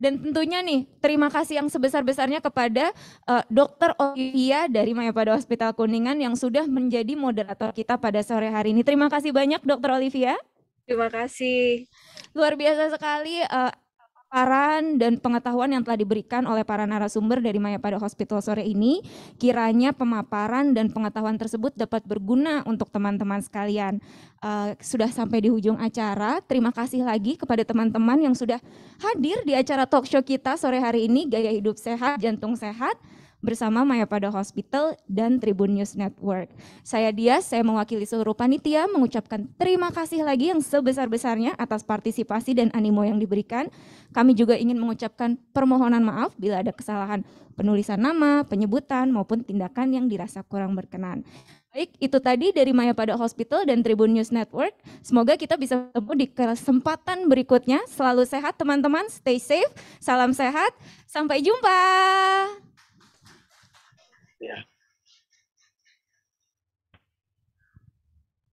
Dan tentunya nih, terima kasih yang sebesar-besarnya kepada uh, eh, Dr. Olivia dari Mayapada Hospital Kuningan yang sudah menjadi moderator kita pada sore hari ini. Terima kasih banyak Dokter Olivia. Terima kasih. Luar biasa sekali uh, paparan dan pengetahuan yang telah diberikan oleh para narasumber dari Maya pada Hospital sore ini. Kiranya pemaparan dan pengetahuan tersebut dapat berguna untuk teman-teman sekalian. Uh, sudah sampai di ujung acara. Terima kasih lagi kepada teman-teman yang sudah hadir di acara talk show kita sore hari ini, Gaya Hidup Sehat, Jantung Sehat bersama Mayapada Hospital dan Tribun News Network. Saya Dias, saya mewakili seluruh panitia mengucapkan terima kasih lagi yang sebesar-besarnya atas partisipasi dan animo yang diberikan. Kami juga ingin mengucapkan permohonan maaf bila ada kesalahan penulisan nama, penyebutan, maupun tindakan yang dirasa kurang berkenan. Baik, itu tadi dari Maya Mayapada Hospital dan Tribun News Network. Semoga kita bisa ketemu di kesempatan berikutnya. Selalu sehat teman-teman, stay safe, salam sehat, sampai jumpa. Yeah.